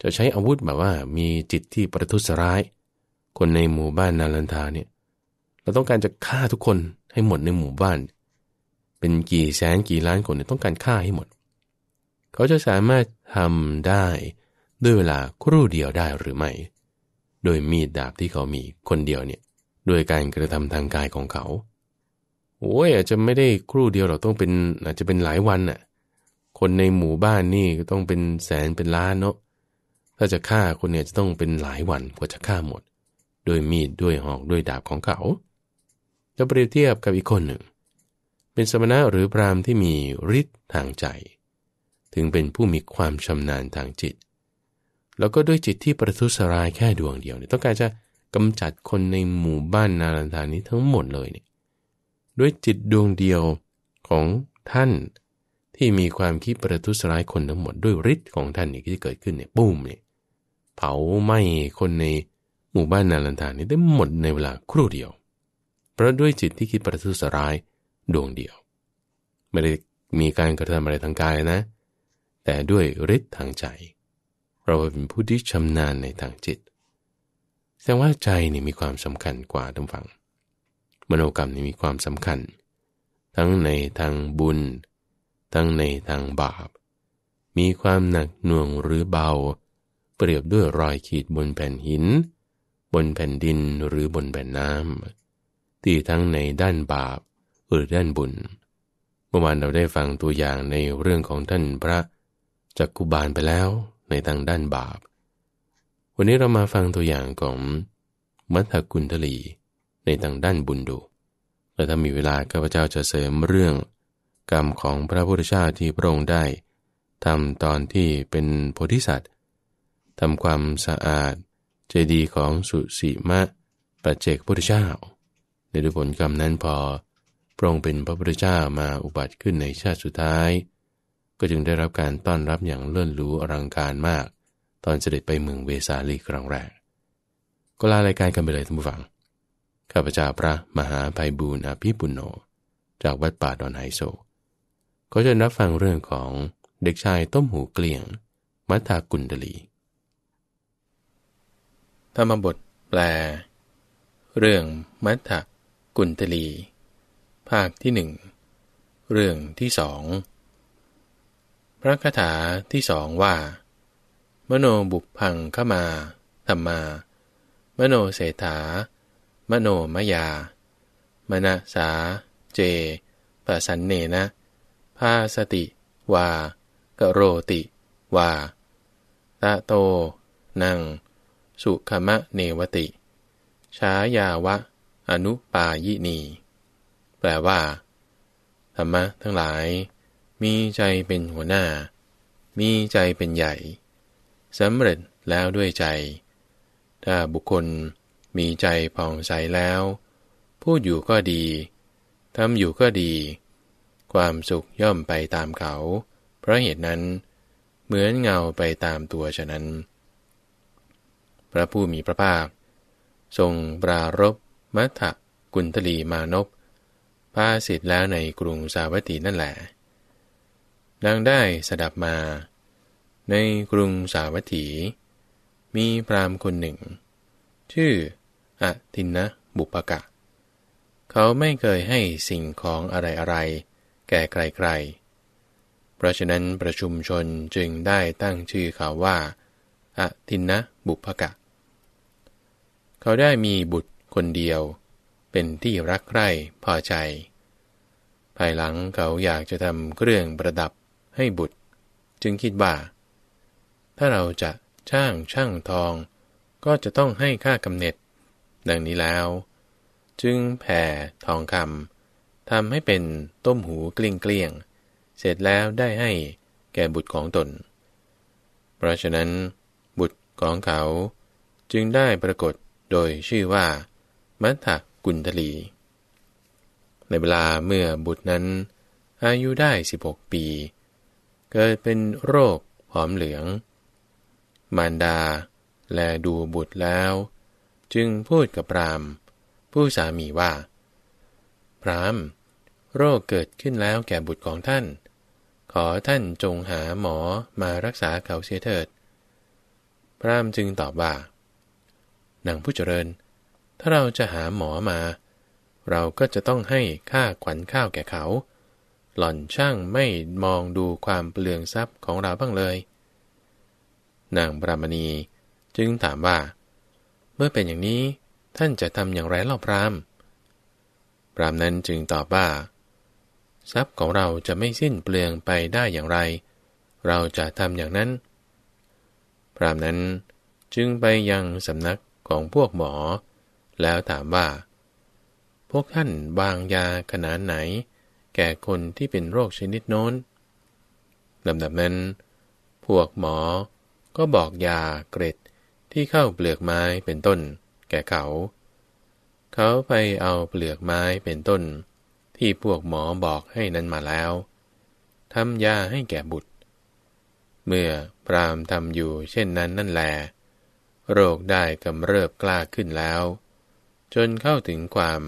จะใช้อาวุธแบบว่า มีจิตที่ประทุษร้าย คนในหมู่บ้านนาลันทาเนี่ยเราต้องการจะฆ่าทุกคนให้หมดในหมู่บ้าน เป็นกี่แสนกี่ล้านคนเนี่ยต้องการฆ่าให้หมด เขาจะสามารถทำได้ ด้วยเวลาครู่เดียวได้หรือไม่โดยมีดดาบที่เขามีคนเดียวเนี่ยโดยการกระทำทางกายของเขาโอ้ยอาจจะไม่ได้ครู่เดียวเราต้องเป็นอาจจะเป็นหลายวันน่ะ คนในหมู่บ้านนี่ก็ต้องเป็นแสนเป็นล้านเนาะถ้าจะฆ่าคนเนี่ยจะต้องเป็นหลายวันกว่าจะฆ่าหมด โดยมีดด้วยหอกด้วยดาบของเขา จะเปรียบเทียบกับอีกคนหนึ่ง เป็นสมณะหรือพรามที่มีฤทธิ์ทางใจ ถึงเป็นผู้มีความชำนาญทางจิต แล้วก็ด้วยจิตที่ประทุษร้ายแค่ดวงเดียวเนี่ยต้องการจะกำจัดคนในหมู่บ้านนารันธานี้ทั้งหมดเลยเนี่ยด้วยจิตดวงเดียวของท่านที่มีความคิดประทุษร้ายคนทั้งหมดด้วยฤทธิ์ของท่านนี่ที่เกิดขึ้นเนี่ยปุ้มเนี่ยเผาไหม้คนในหมู่บ้านนาลันทานี่ได้หมดในเวลาครู่เดียว เพราะด้วยจิตที่คิดประทุษร้ายดวงเดียว ไม่ได้มีการกระทำอะไรทางกายนะ แต่ด้วยฤทธิ์ทางใจ เราเป็นผู้ที่ชำนาญในทางจิต แสดงว่าใจนี่มีความสำคัญกว่าทั้งฝั่งมโนกรรมนี้มีความสำคัญ ทั้งในทางบุญ ทั้งในทางบาป มีความหนักหน่วงหรือเบา เปรียบด้วยรอยขีดบนแผ่นหิน บนแผ่นดินหรือบนแผ่นน้ำที่ทั้งในด้านบาป หรือด้านบุญเมื่อวานเราได้ฟังตัวอย่างในเรื่องของท่านพระจักกุบาลไปแล้วในทางด้านบาป วันนี้เรามาฟังตัวอย่างของมัทธกุณฑลีในทางด้านบุญดูและถ้ามีเวลาข้าพเจ้าจะเสริมเรื่อง กรรมของพระพุทธเจ้าที่พระองค์ได้ทำตอนที่เป็นโพธิสัตว์ทำความสะอาดเจดีย์ของสุสีมะปัจเจกพุทธเจ้าในดุผลกรรม นั้นพอ พระองค์เป็นพระพุทธเจ้ามาอุบัติขึ้นในชาติสุดท้าย ก็จึงได้รับการต้อนรับอย่างเลื่อนรู้อลังการมาก ตอนเสด็จไปเมืองเวสาลีครั้งแรก ก็ลารายการกันไปเลยท่านผู้ฟังข้าพเจ้าพระมหาภัยบูรณาภิปุโน จากวัดป่าดอนไฮโซก็จะรับฟังเรื่องของเด็กชายต้มหูเกลียง มัทากุณดลี ธรรมบทแปล เรื่องมัทากุณดลี ภาคที่หนึ่ง เรื่องที่สอง พระคาถาที่สองว่า มโนบุพพังขมา ธรรมา มโนเสถามโนมยา มนะสา เจ ปสันเนนะ ภาสติวากโรติวาตะโต นังสุขมะเนวติ ชายาวะ อนุปายินี แปลว่า ธรรมะทั้งหลาย มีใจเป็นหัวหน้า มีใจเป็นใหญ่ สำเร็จแล้วด้วยใจ ถ้าบุคคลมีใจผ่องใสแล้ว พูดอยู่ก็ดี ทำอยู่ก็ดี ความสุขย่อมไปตามเขา เพราะเหตุนั้นเหมือนเงาไปตามตัวฉะนั้น พระผู้มีพระภาค ทรงปรารบมัทะกุณฑลีมานพพาสิทธิ์แล้วในกรุงสาวัตถีนั่นแหละนางได้สดับมา ในกรุงสาวัตถีมีพราหมณ์คนหนึ่ง ชื่ออะทินนะบุปกะ เขาไม่เคยให้สิ่งของอะไรอะไรแก่ใครๆ เพราะฉะนั้นประชุมชนจึงได้ตั้งชื่อเขาว่าอะทินนะบุพกะ เขาได้มีบุตรคนเดียว เป็นที่รักใคร่พอใจ ภายหลังเขาอยากจะทำเครื่องประดับให้บุตร จึงคิดว่า ถ้าเราจะช่างช่างทอง ก็จะต้องให้ค่ากำเนิดดังนี้แล้ว จึงแผ่ทองคำทำให้เป็นต้มหูกลิ้งเกลี้ยง เสร็จแล้วได้ให้แก่บุตรของตน เพราะฉะนั้น บุตรของเขาจึงได้ปรากฏโดยชื่อว่า มัทธกุลทลี ในเวลาเมื่อบุตรนั้น อายุได้ 16 ปี เกิดเป็นโรคหอมเหลือง มารดาแลดูบุตรแล้วจึงพูดกับพรามผู้สามีว่า พรามโรคเกิดขึ้นแล้วแก่บุตรของท่าน ขอท่านจงหาหมอมารักษาเขาเสียเถิด พรามจึงตอบว่านางผู้เจริญ ถ้าเราจะหาหมอมา เราก็จะต้องให้ค่าขวัญข้าวแก่เขา หล่อนช่างไม่มองดูความเปลืองทรัพย์ของเราบ้างเลยนางปรามณีจึงถามว่าเมื่อเป็นอย่างนี้ท่านจะทำอย่างไรเล่าพราม พรามนั้นจึงตอบว่าทรัพย์ของเราจะไม่สิ้นเปลืองไปได้อย่างไร เราจะทำอย่างนั้น พรามนั้นจึงไปยังสำนักของพวกหมอ แล้วถามว่า พวกท่านวางยาขนาดไหน แก่คนที่เป็นโรคชนิดโน้นลำดับนั้น พวกหมอก็บอกยาเกรดที่เข้าเปลือกไม้เป็นต้นแก่เขา เขาไปเอาเปลือกไม้เป็นต้น ที่พวกหมอบอกให้นั้นมาแล้วทำยาให้แก่บุตร เมื่อพรามทำอยู่เช่นนั้นนั่นแล โรคได้กำเริบกล้าขึ้นแล้ว จนเข้าถึงความ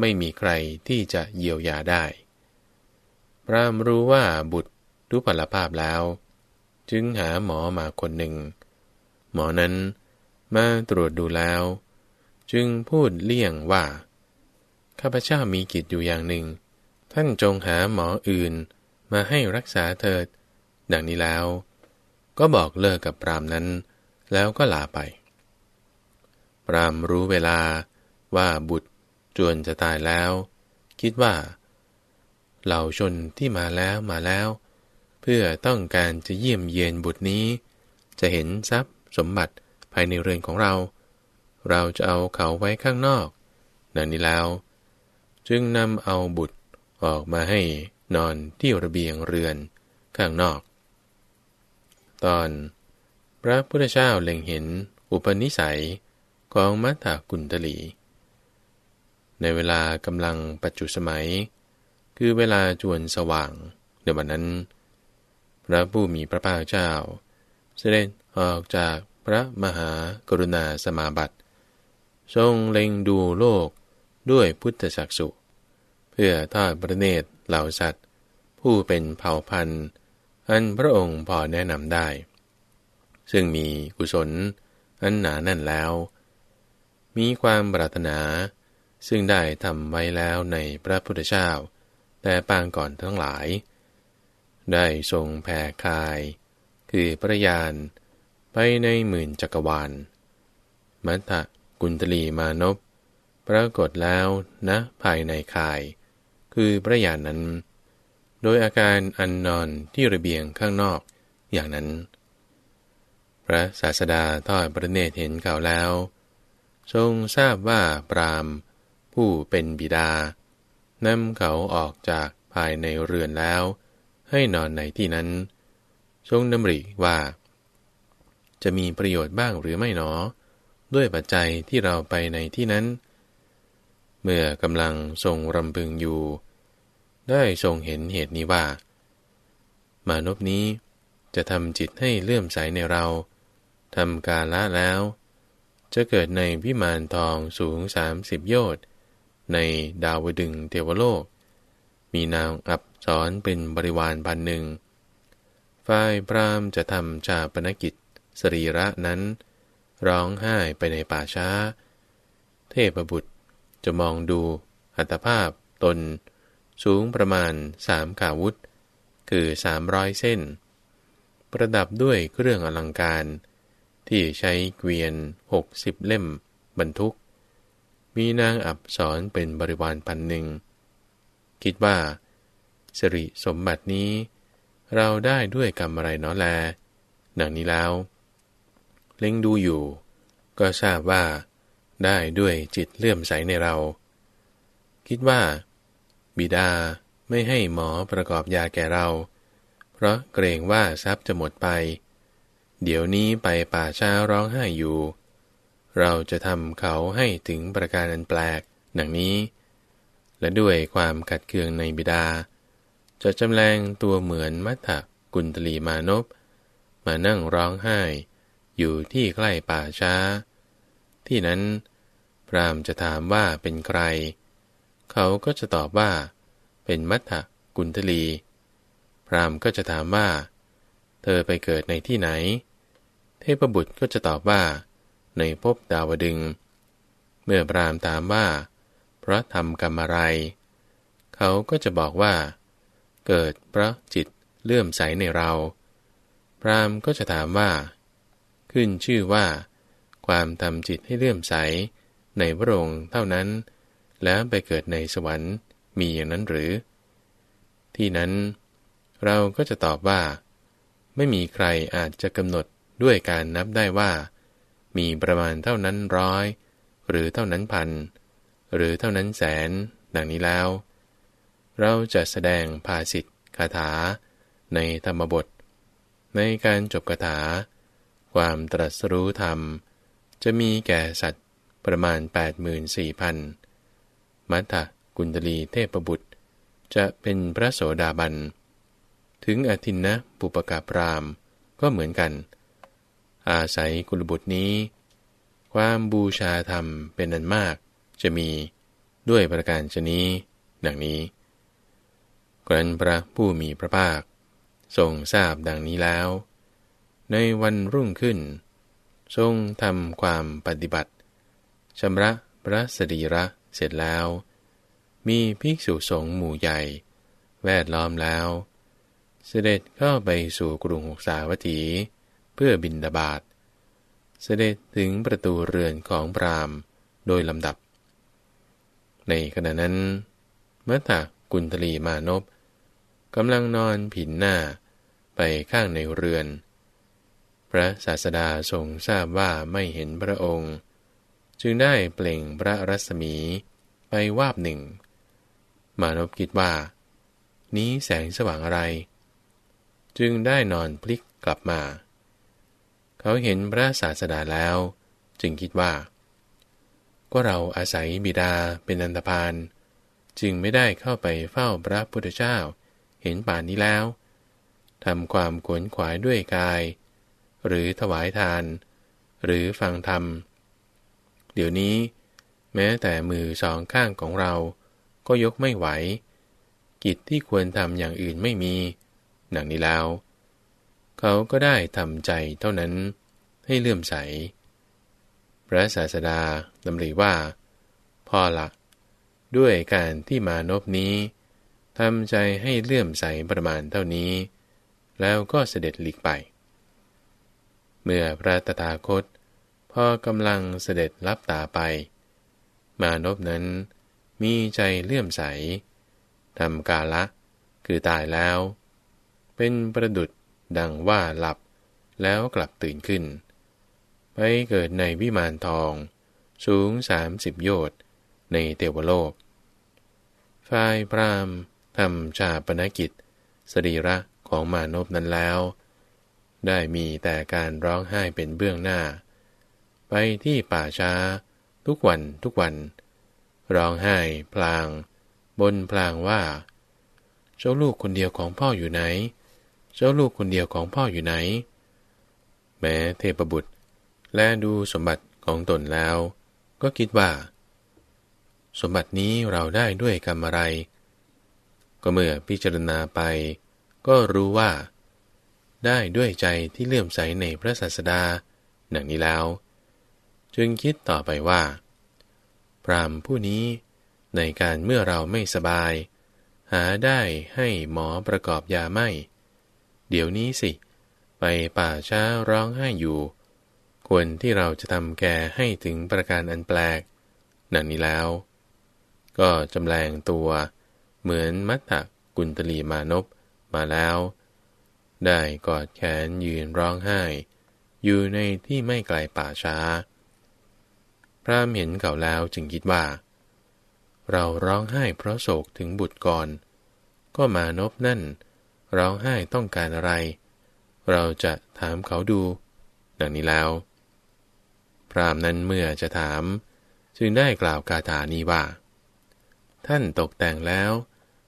ไม่มีใครที่จะเยียวยาได้พรามรู้ว่าบุตรทุพพลภาพแล้ว จึงหาหมอมาคนหนึ่งหมอนั้นมาตรวจดูแล้ว จึงพูดเลี่ยงว่าข้าพเจ้ามีกิจอยู่อย่างหนึ่งท่านจงหาหมออื่นมาให้รักษาเถิด ดังนี้แล้วก็บอกเลิกกับปรามนั้นแล้วก็ลาไป ปรามรู้เวลาว่าบุตรจวนจะตายแล้ว คิดว่า เหล่าชนที่มาแล้วมาแล้ว เพื่อต้องการจะเยี่ยมเยียนบุตรนี้ จะเห็นทรัพยสมบัติภายในเรือนของเรา เราจะเอาเขาไว้ข้างนอก นั่นนี้แล้ว จึงนำเอาบุตรออกมาให้นอนที่ระเบียงเรือนข้างนอก ตอนพระพุทธเจ้าเล็งเห็นอุปนิสัย ของมัทธากุณฑลี ในเวลากำลังปัจจุสมัย คือเวลาจวนสว่าง ในวันนั้น พระผู้มีพระภาคเจ้าเสด็จออกจากพระมหากรุณาสมาบัติ ทรงเล็งดูโลกด้วยพุทธศักสุ เพื่อทอดพระเนตรเหล่าสัตว์ ผู้เป็นเผ่าพันธุ์ อันพระองค์พอแนะนำได้ ซึ่งมีกุศลอันหนาแน่นแล้ว มีความปรารถนาซึ่งได้ทำไว้แล้วในพระพุทธเจ้า แต่ปางก่อนทั้งหลาย ได้ทรงแผ่คาย คือพระยานไปในหมื่นจักรวาลมัตตะกุณตลีมานพ ปรากฏแล้วนะภายในคาย คือพระญาณนนั้น โดยอาการอันนอนที่ระเบียงข้างนอกอย่างนั้น พระศาสดาทอดพระเนตรเห็นเขาแล้ว ทรงทราบว่า ปรามผู้เป็นบิดานำเขาออกจากภายในเรือนแล้ว ให้นอนในที่นั้น ทรงดำริว่าจะมีประโยชน์บ้างหรือไม่หนอ ด้วยปัจจัยที่เราไปในที่นั้น เมื่อกำลังทรงรำพึงอยู่ ได้ทรงเห็นเหตุนี้ว่า มานพนี้จะทำจิตให้เลื่อมใสในเรา ทำกาละแล้ว จะเกิดในวิมานทองสูงสามิบโยชน์ ในดาวดึงเทวโลก มีนางอับสอนเป็นบริวารพันหนึ่งฝ่ายพรามจะทำชาปนกิจสรีระนั้น ร้องไห้ไปในป่าช้า เทพบุตรจะมองดูอัตภาพตน สูงประมาณสามขาวุธ คือสามร้อยเส้น ประดับด้วยเครื่องอลังการ ที่ใช้เกวียนหกสิบเล่มบรรทุก มีนางอับสอนเป็นบริวารพันหนึ่ง คิดว่าสิริสมบัตินี้ เราได้ด้วยกรรมอะไรน้อแลดังนี้แล้วเล็งดูอยู่ ก็ทราบว่า ได้ด้วยจิตเลื่อมใสในเรา คิดว่า บิดาไม่ให้หมอประกอบยาแก่เรา เพราะเกรงว่าทรัพย์จะหมดไป เดี๋ยวนี้ไปป่าช้าร้องไห้อยู่ เราจะทำเขาให้ถึงประการอันแปลกดังนี้ และด้วยความขัดเคืองในบิดา จะจำแรงตัวเหมือนมัทธกุณฑลีมานพมานั่งร้องไห้อยู่ที่ใกล้ป่าช้า ที่นั้น พรามจะถามว่าเป็นใคร เขาก็จะตอบว่า เป็นมัทธกุนทลี พรามก็จะถามว่า เธอไปเกิดในที่ไหน เทพบุตรก็จะตอบว่า ในภพดาวดึง เมื่อพรามถามว่า เพราะทำกรรมอะไร เขาก็จะบอกว่า เกิดเพราะจิตเลื่อมใสในเรา พรามก็จะถามว่าขึ้นชื่อว่า ความทำจิตให้เลื่อมใสในพระองค์เท่านั้น แล้วไปเกิดในสวรรค์มีอย่างนั้นหรือ ที่นั้น เราก็จะตอบว่า ไม่มีใครอาจจะกำหนดด้วยการนับได้ว่า มีประมาณเท่านั้นร้อย หรือเท่านั้นพันหรือเท่านั้นแสน ดังนี้แล้ว เราจะแสดงภาสิทธคาถา ในธรรมบท ในการจบคาถาความตรัสรู้ธรรม จะมีแก่สัตว์ประมาณ 84,000 มัตถกุณฑลีเทพบุตร จะเป็นพระโสดาบัน ถึงอทินนะปุปกาปราม ก็เหมือนกัน อาศัยกุลบุตรนี้ ความบูชาธรรมเป็นอันมากจะมีด้วยประการชนี้ ดังนี้กรันพระผู้มีพระภาคทรงทราบดังนี้แล้วในวันรุ่งขึ้น ทรงทำความปฏิบัติ ชำระพระสรีระเสร็จแล้ว มีภิกษุสงฆ์หมู่ใหญ่ แวดล้อมแล้ว เสด็จเข้าไปสู่กรุงหกสาวัตถี เพื่อบินดาบาดเสด็จถึงประตูเรือนของพรามโดยลำดับ ในขณะนั้น มัตตกุณฑลีมานพกำลังนอนผินหน้าไปข้างในเรือนระศาสดาทรงทราบว่าไม่เห็นพระองค์ จึงได้เปล่งพระรัศมี ไปวาบหนึ่งมานพคิดว่า นี้แสงสว่างอะไร จึงได้นอนพลิกกลับมา เขาเห็นพระศาสดาแล้ว จึงคิดว่าก็เราอาศัยบิดาเป็นอันธพาลจึงไม่ได้เข้าไปเฝ้าพระพุทธเจ้า เห็นป่านนี้แล้วทำความขวนขวายด้วยกายหรือถวายทาน หรือฟังธรรม เดี๋ยวนี้ แม้แต่มือสองข้างของเราก็ยกไม่ไหว กิจที่ควรทำอย่างอื่นไม่มี หนังนี้แล้ว เขาก็ได้ทำใจเท่านั้นให้เลื่อมใส พระศาสดาดำริว่าพ่อละ ด้วยการที่มานพนี้ทำใจให้เลื่อมใสประมาณเท่านี้ แล้วก็เสด็จหลีกไปเมื่อพระตถาคตพอกำลังเสด็จรับตาไป มานพนั้นมีใจเลื่อมใสทำกาละคือตายแล้ว เป็นประดุดดังว่าหลับแล้วกลับตื่นขึ้นไปเกิดในวิมานทองสูงสามสิบโยชน์ในเทวโลกฝ่ายพรามทำชาปนกิจสรีระของมานพนั้นแล้วได้มีแต่การร้องไห้เป็นเบื้องหน้า ไปที่ป่าช้า ทุกวันทุกวัน ร้องไห้ พลาง บนพลางว่า เจ้าลูกคนเดียวของพ่ออยู่ไหน เจ้าลูกคนเดียวของพ่ออยู่ไหน แม้เทพบุตร แลดูสมบัติของตนแล้วก็คิดว่า สมบัตินี้เราได้ด้วยกรรมอะไร ก็เมื่อพิจารณาไปก็รู้ว่าได้ด้วยใจที่เลื่อมใสในพระศาสดาหนังนี้แล้ว จึงคิดต่อไปว่า พรามผู้นี้ในการเมื่อเราไม่สบาย หาได้ให้หมอประกอบยาไม่ เดี๋ยวนี้สิ ไปป่าช้าร้องไห้อยู่ ควรที่เราจะทำแกให้ถึงประการอันแปลกหนังนี้แล้ว ก็จำแรงตัว เหมือนมัตตกุณตลีมานพมาแล้วได้กอดแขนยืนร้องไห้ อยู่ในที่ไม่ไกลป่าช้า พระเห็นเขาแล้วจึงคิดว่า เราร้องไห้เพราะโศกถึงบุตรก่อน ก็มานบนั่นร้องไห้ต้องการอะไร เราจะถามเขาดู ดังนี้แล้ว พรามนั้นเมื่อจะถามจึงได้กล่าวคาถานี้ว่า ท่านตกแต่งแล้ว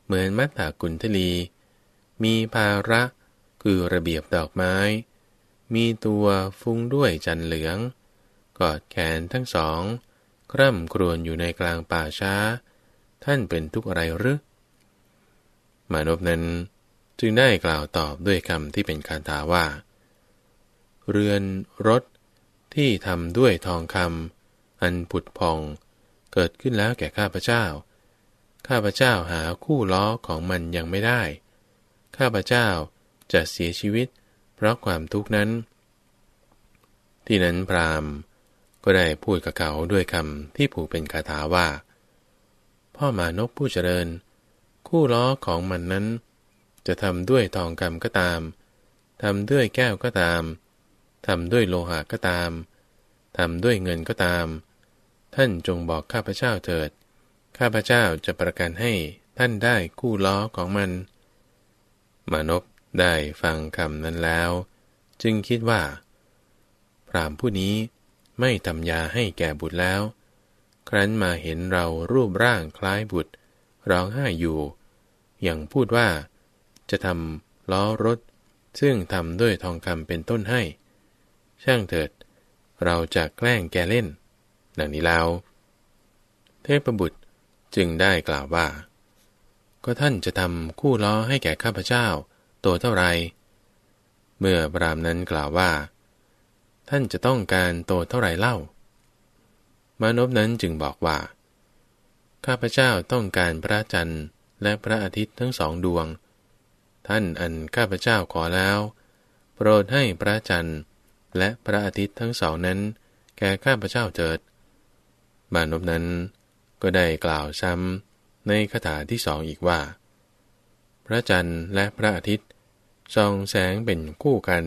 เหมือนมัตตากุณทลี มีภาระคือระเบียบดอกไม้ มีตัวฟุ้งด้วยจันเหลือง กอดแขนทั้งสองคร่ำครวญอยู่ในกลางป่าช้า ท่านเป็นทุกอะไรหรือมานพนั้นจึงได้กล่าวตอบด้วยคำที่เป็นคาถาว่า เรือนรถ ที่ทำด้วยทองคำอันผุดพอง เกิดขึ้นแล้วแก่ข้าพเจ้า ข้าพเจ้าหาคู่ล้อของมันยังไม่ได้ ข้าพเจ้าจะเสียชีวิต เพราะความทุกข์นั้น ที่นั้นพราหมณ์ก็ได้พูดกับเขาด้วยคำที่ผูกเป็นคาถาว่า พ่อมานพผู้เจริญ คู่ล้อของมันนั้น จะทำด้วยทองคำก็ตามทำด้วยแก้วก็ตามทำด้วยโลหะก็ตามทำด้วยเงินก็ตาม ท่านจงบอกข้าพเจ้าเถิด ข้าพเจ้าจะประกันให้ท่านได้คู่ล้อของมันมานพได้ฟังคำนั้นแล้ว จึงคิดว่า พรามผู้นี้ไม่ทำยาให้แก่บุตรแล้ว ครั้นมาเห็นเรารูปร่างคล้ายบุตรร้องไห้อยู่ อย่างพูดว่า จะทำล้อรถ ซึ่งทำด้วยทองคำเป็นต้นให้ ช่างเถิดเราจะแกล้งแกเล่น ดังนี้แล้ว เทพบุตรจึงได้กล่าวว่า ก็ท่านจะทำคู่ล้อให้แก่ข้าพเจ้าตัวเท่าไร เมื่อบรามนั้นกล่าวว่า ท่านจะต้องการโตเท่าไรเล่า มานพนั้นจึงบอกว่า ข้าพเจ้าต้องการพระจันทร์และพระอาทิตย์ทั้งสองดวง ท่านอันข้าพเจ้าขอแล้วโปรดให้พระจันทร์และพระอาทิตย์ทั้งสองนั้น แก่ข้าพเจ้าเถิดมานพนั้นก็ได้กล่าวซ้ำในคาถาที่สองอีกว่าพระจันทร์และพระอาทิตย์ส่องแสงเป็นคู่กัน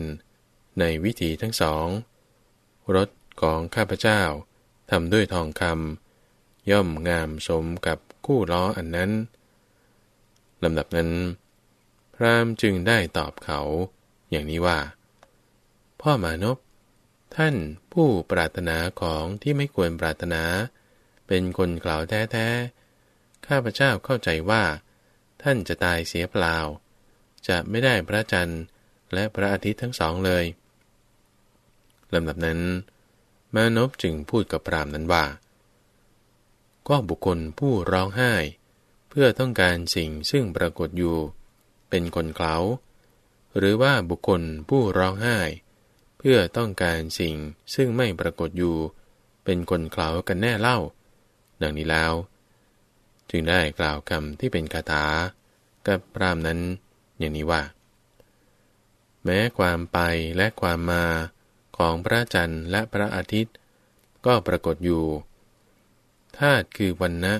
ในวิถีทั้งสอง รถของข้าพเจ้าทำด้วยทองคำย่อมงามสมกับคู่ล้ออันนั้นลำดับนั้นพรามจึงได้ตอบเขา อย่างนี้ว่า พ่อมานพท่านผู้ปรารถนาของที่ไม่ควรปรารถนา เป็นคนกล่าวแท้ๆ ข้าพเจ้าเข้าใจว่าท่านจะตายเสียเปล่า จะไม่ได้พระจันทร์และพระอาทิตย์ทั้งสองเลยลำดับนั้นมานพจึงพูดกับพรามนั้นว่าก็บุคคลผู้ร้องไห้ เพื่อต้องการสิ่งซึ่งปรากฏอยู่ เป็นคนเขาหรือว่าบุคคลผู้ร้องไห้ เพื่อต้องการสิ่งซึ่งไม่ปรากฏอยู่ เป็นคนเขากันแน่เล่า ดังนี้แล้วจึงได้กล่าวคำที่เป็นคาถา กับพรามนั้นอย่างนี้ว่า แม้ความไปและความมาของพระจันทร์และพระอาทิตย์ ก็ปรากฏอยู่ธาตุคือวันนะ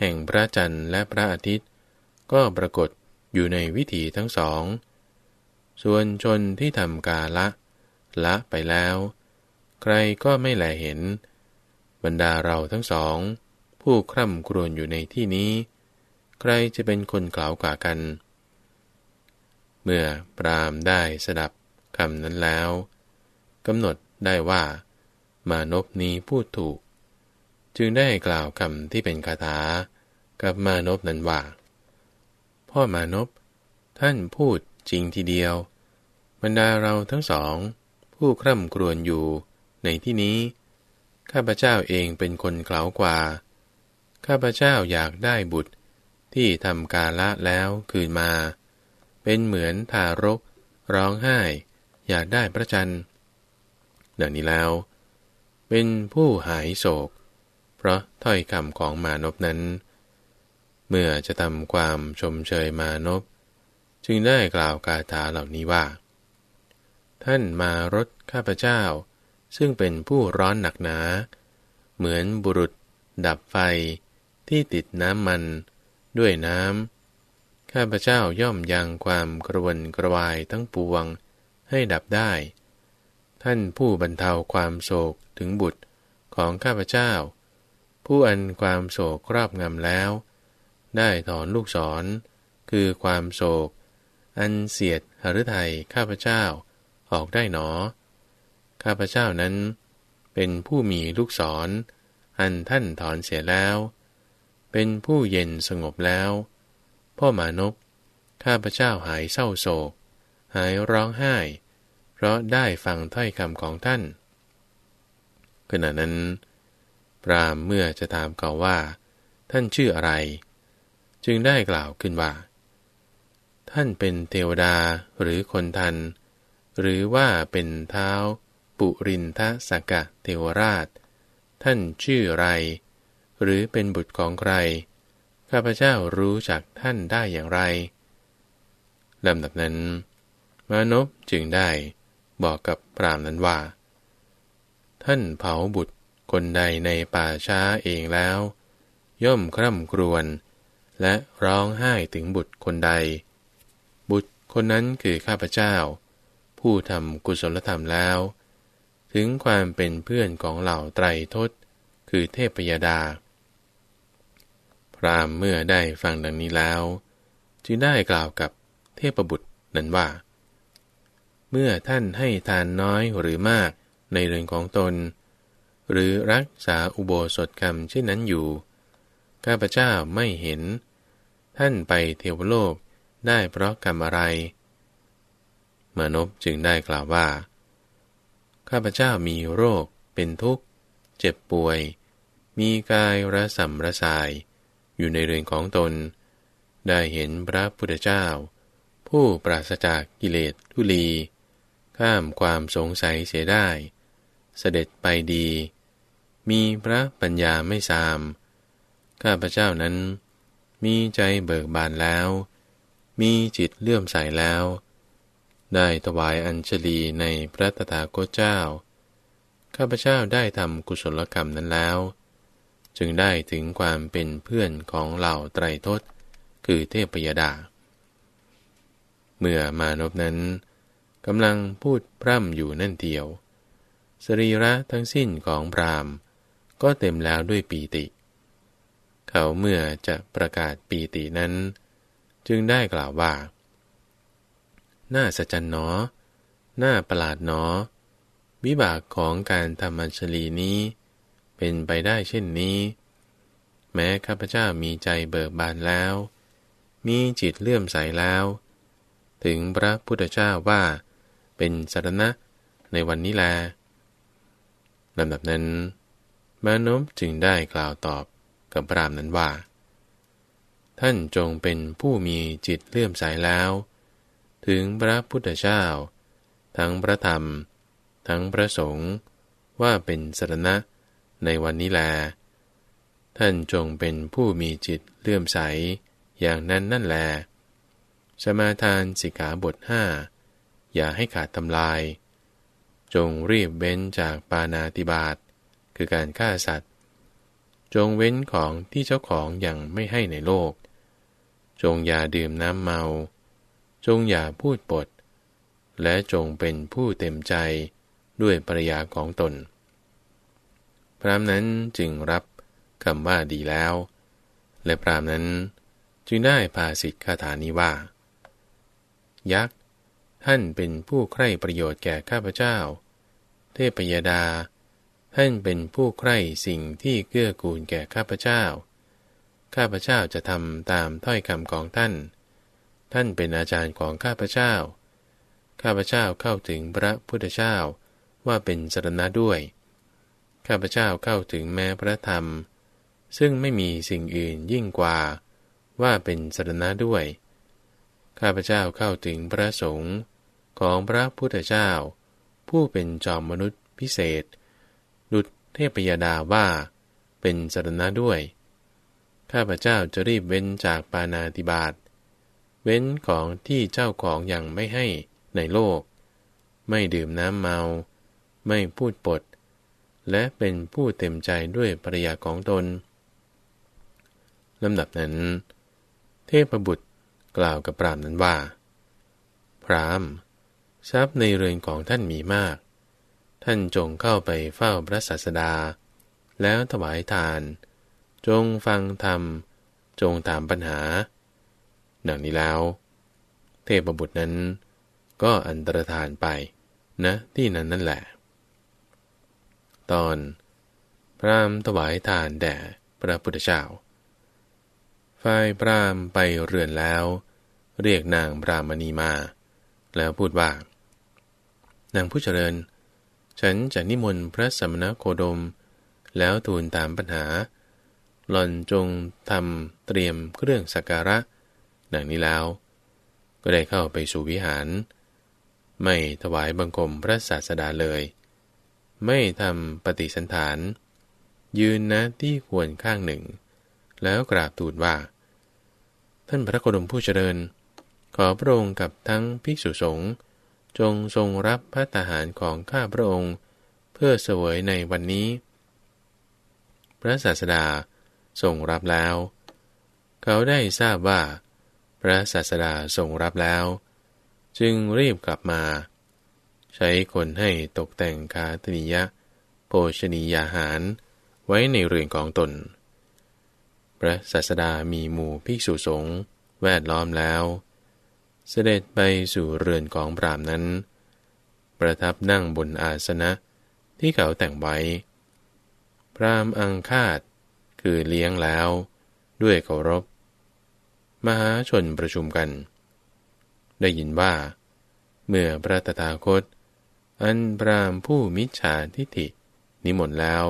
แห่งพระจันทร์และพระอาทิตย์ ก็ปรากฏอยู่ในวิถีทั้งสอง ส่วนชนที่ทำกาละ ละไปแล้ว ใครก็ไม่แลเห็น บรรดาเราทั้งสองผู้คร่ำครวญอยู่ในที่นี้ ใครจะเป็นคนกล่าวกากัน เมื่อปรามได้สดับ คำ นั้นแล้วกำหนดได้ว่ามานพนี้พูดถูก จึงได้กล่าว คำที่เป็นคาถากับมานพนั้นว่า พ่อมานพท่านพูดจริงทีเดียว บรรดาเราทั้งสอง ผู้คร่ำครวญอยู่ในที่นี้ข้าพเจ้าเองเป็นคนเกลากว่าข้าพเจ้าอยากได้บุตรที่ทำกาละแล้วคืนมา เป็นเหมือนทารก ร้องไห้ อยากได้พระจันทร์ดังนี้แล้ว เป็นผู้หายโศก เพราะถ้อยคำของมานพนั้น เมื่อจะทำความชมเชยมานพจึงได้กล่าวคาถาเหล่านี้ว่า ท่านมารถข้าพเจ้า ซึ่งเป็นผู้ร้อนหนักหนา เหมือนบุรุษดับไฟที่ติดน้ำมันด้วยน้ำข้าพเจ้าย่อมยังความกระวนกระวายทั้งปวงให้ดับได้ ท่านผู้บรรเทาความโศกถึงบุตรของข้าพเจ้า ผู้อันความโศกครอบงำแล้ว ได้ถอนลูกศรคือความโศก อันเสียดหฤทัยข้าพเจ้าออกได้หนอ ข้าพเจ้านั้นเป็นผู้มีลูกศร อันท่านถอนเสียแล้วเป็นผู้เย็นสงบแล้ว พ่อมานพข้าพเจ้าหายเศร้าโศกหายร้องไห้ เพราะได้ฟังถ้อยคำของท่าน ขณะนั้น พรามเมื่อจะถามเขาว่า ท่านชื่ออะไร จึงได้กล่าวขึ้นว่าท่านเป็นเทวดาหรือคนทัน หรือว่าเป็นเท้าปุรินทะสกะเทวราช ท่านชื่ออะไรหรือเป็นบุตรของใคร ข้าพเจ้ารู้จากท่านได้อย่างไรลำดับนั้นมานพจึงได้บอกกับพรามนั้นว่า ท่านเผาบุตรคนใดในป่าช้าเองแล้ว ย่อมคร่ำครวญและร้องไห้ถึงบุตรคนใด บุตรคนนั้นคือข้าพเจ้า ผู้ทำกุศลธรรมแล้ว ถึงความเป็นเพื่อนของเหล่าไตรทศคือเทพยดาพราหมณ์เมื่อได้ฟังดังนี้แล้ว จึงได้กล่าวกับเทพบุตรนั้นว่า เมื่อท่านให้ทานน้อยหรือมากในเรื่องของตน หรือรักษาอุโบสถกรรมเช่นนั้นอยู่ข้าพเจ้าไม่เห็น ท่านไปเทวโลกได้เพราะกรรมอะไร มนบจึงได้กล่าวว่า ข้าพเจ้ามีโรคเป็นทุกข์เจ็บป่วย มีกายระสำระสายอยู่ในเรือนของตน ได้เห็นพระพุทธเจ้า ผู้ปราศจากกิเลสทุลี ข้ามความสงสัยเสียได้ เสด็จไปดี มีพระปัญญาไม่สาม ข้าพระเจ้านั้นมีใจเบิกบานแล้ว มีจิตเลื่อมใสแล้ว ได้ถวายอัญชลีในพระตถาคตเจ้า ข้าพเจ้าได้ทำกุศลกรรมนั้นแล้วจึงได้ถึงความเป็นเพื่อนของเหล่าไตรทศคือเทพยดา เมื่อมานพนั้นกำลังพูดพร่ำอยู่นั่นเดียว สรีระทั้งสิ้นของพรามก็เต็มแล้วด้วยปีติ เขาเมื่อจะประกาศปีตินั้น จึงได้กล่าวว่าน่าสะจันเนอหน้าประหลาดเนอวิบากของการทำมัญชลีนี้เป็นไปได้เช่นนี้ แม้ข้าพเจ้ามีใจเบิกบานแล้ว มีจิตเลื่อมใสแล้ว ถึงพระพุทธเจ้าว่า เป็นสรณะในวันนี้แลลำดับนั้นมานมจึงได้กล่าวตอบกับพระรามนั้นว่า ท่านจงเป็นผู้มีจิตเลื่อมใสแล้ว ถึงพระพุทธเจ้า ทั้งพระธรรมทั้งพระสงฆ์ว่าเป็นสรณะในวันนี้แล ท่านจงเป็นผู้มีจิตเลื่อมใสอย่างนั้นนั่นแล สมาทานสิกขาบทห้าอย่าให้ขาดทำลาย จงรีบเว้นจากปานาติบาตคือการฆ่าสัตว์ จงเว้นของที่เจ้าของอยังไม่ให้ในโลก จงอย่าดื่มน้ำเมา จงอย่าพูดปด และจงเป็นผู้เต็มใจด้วยปริยาของตนรามนั้นจึงรับ คำว่าดีแล้ว และพรามนั้น จึงได้ภาสิทธิคาถานี้ว่า ยักษ์ท่านเป็นผู้ใคร่ประโยชน์แก่ข้าพเจ้า เทพยดาท่านเป็นผู้ใคร่สิ่งที่เกื้อกูลแก่ข้าพเจ้า ข้าพเจ้าจะทำตามถ้อยคำของท่าน ท่านเป็นอาจารย์ของข้าพเจ้า ข้าพเจ้าเข้าถึงพระพุทธเจ้าว่าเป็นสรณะด้วยข้าพเจ้าเข้าถึงแม้พระธรรม ซึ่งไม่มีสิ่งอื่นยิ่งกว่าว่าเป็นสรณะด้วย ข้าพเจ้าเข้าถึงพระสงฆ์ของพระพุทธเจ้า ผู้เป็นจอมมนุษย์พิเศษ ดุจเทพยดาว่าเป็นสรณะด้วย ข้าพเจ้าจะรีบเว้นจากปานาติบาตเว้นของที่เจ้าของอยังไม่ให้ในโลก ไม่ดื่มน้ำเมา ไม่พูดปดและเป็นผู้เต็มใจด้วยปริยาของตนลำดับนั้น เทพบุตรกล่าวกับพรามนั้นว่า พรามทรัพย์ในเรือนของท่านมีมาก ท่านจงเข้าไปเฝ้าพระศาสดา แล้วถวายทาน จงฟังธรรม จงถามปัญหาดังนี้แล้ว เทพบุตรนั้น ก็อันตรธานไปนะที่นั้นนั่นแหละตอน พรามถวายทานแด่พระพุทธเจ้า ฝ่ายพรามไปเรือนแล้ว เรียกนางพรามณีมา แล้วพูดว่านางผู้เจริญ ฉันจะนิมนต์พระสมณโคดม แล้วทูลตามปัญหาหล่อนจงทำเตรียมเครื่องสักการะ ดังนี้แล้ว ก็ได้เข้าไปสู่วิหาร ไม่ถวายบังคมพระศาสดาเลยไม่ทำปฏิสันฐาน ยืนนะที่ควรข้างหนึ่ง แล้วกราบตูดว่า ท่านพระโคดมผู้เจริญ ขอพระองค์กับทั้งภิกษุสงฆ์จงทรงรับพระตาหารของข้าพระองค์ เพื่อเสวยในวันนี้ พระศาสดา ทรงรับแล้ว เขาได้ทราบว่า พระศาสดา ทรงรับแล้ว จึงรีบกลับมาใช้คนให้ตกแต่งคาตนิยะ โภชนียาหาร ไว้ในเรือนของตน พระศาสดามีหมู่ภิกษุสงฆ์แวดล้อมแล้ว เสด็จไปสู่เรือนของปรามนั้น ประทับนั่งบนอาสนะที่เขาแต่งไว้ พรามอังคาดคือเลี้ยงแล้ว ด้วยเคารพ มหาชนประชุมกัน ได้ยินว่า เมื่อพระตถาคตอันปรามผู้มิจฉาทิฏฐิ นิมนต์แล้ว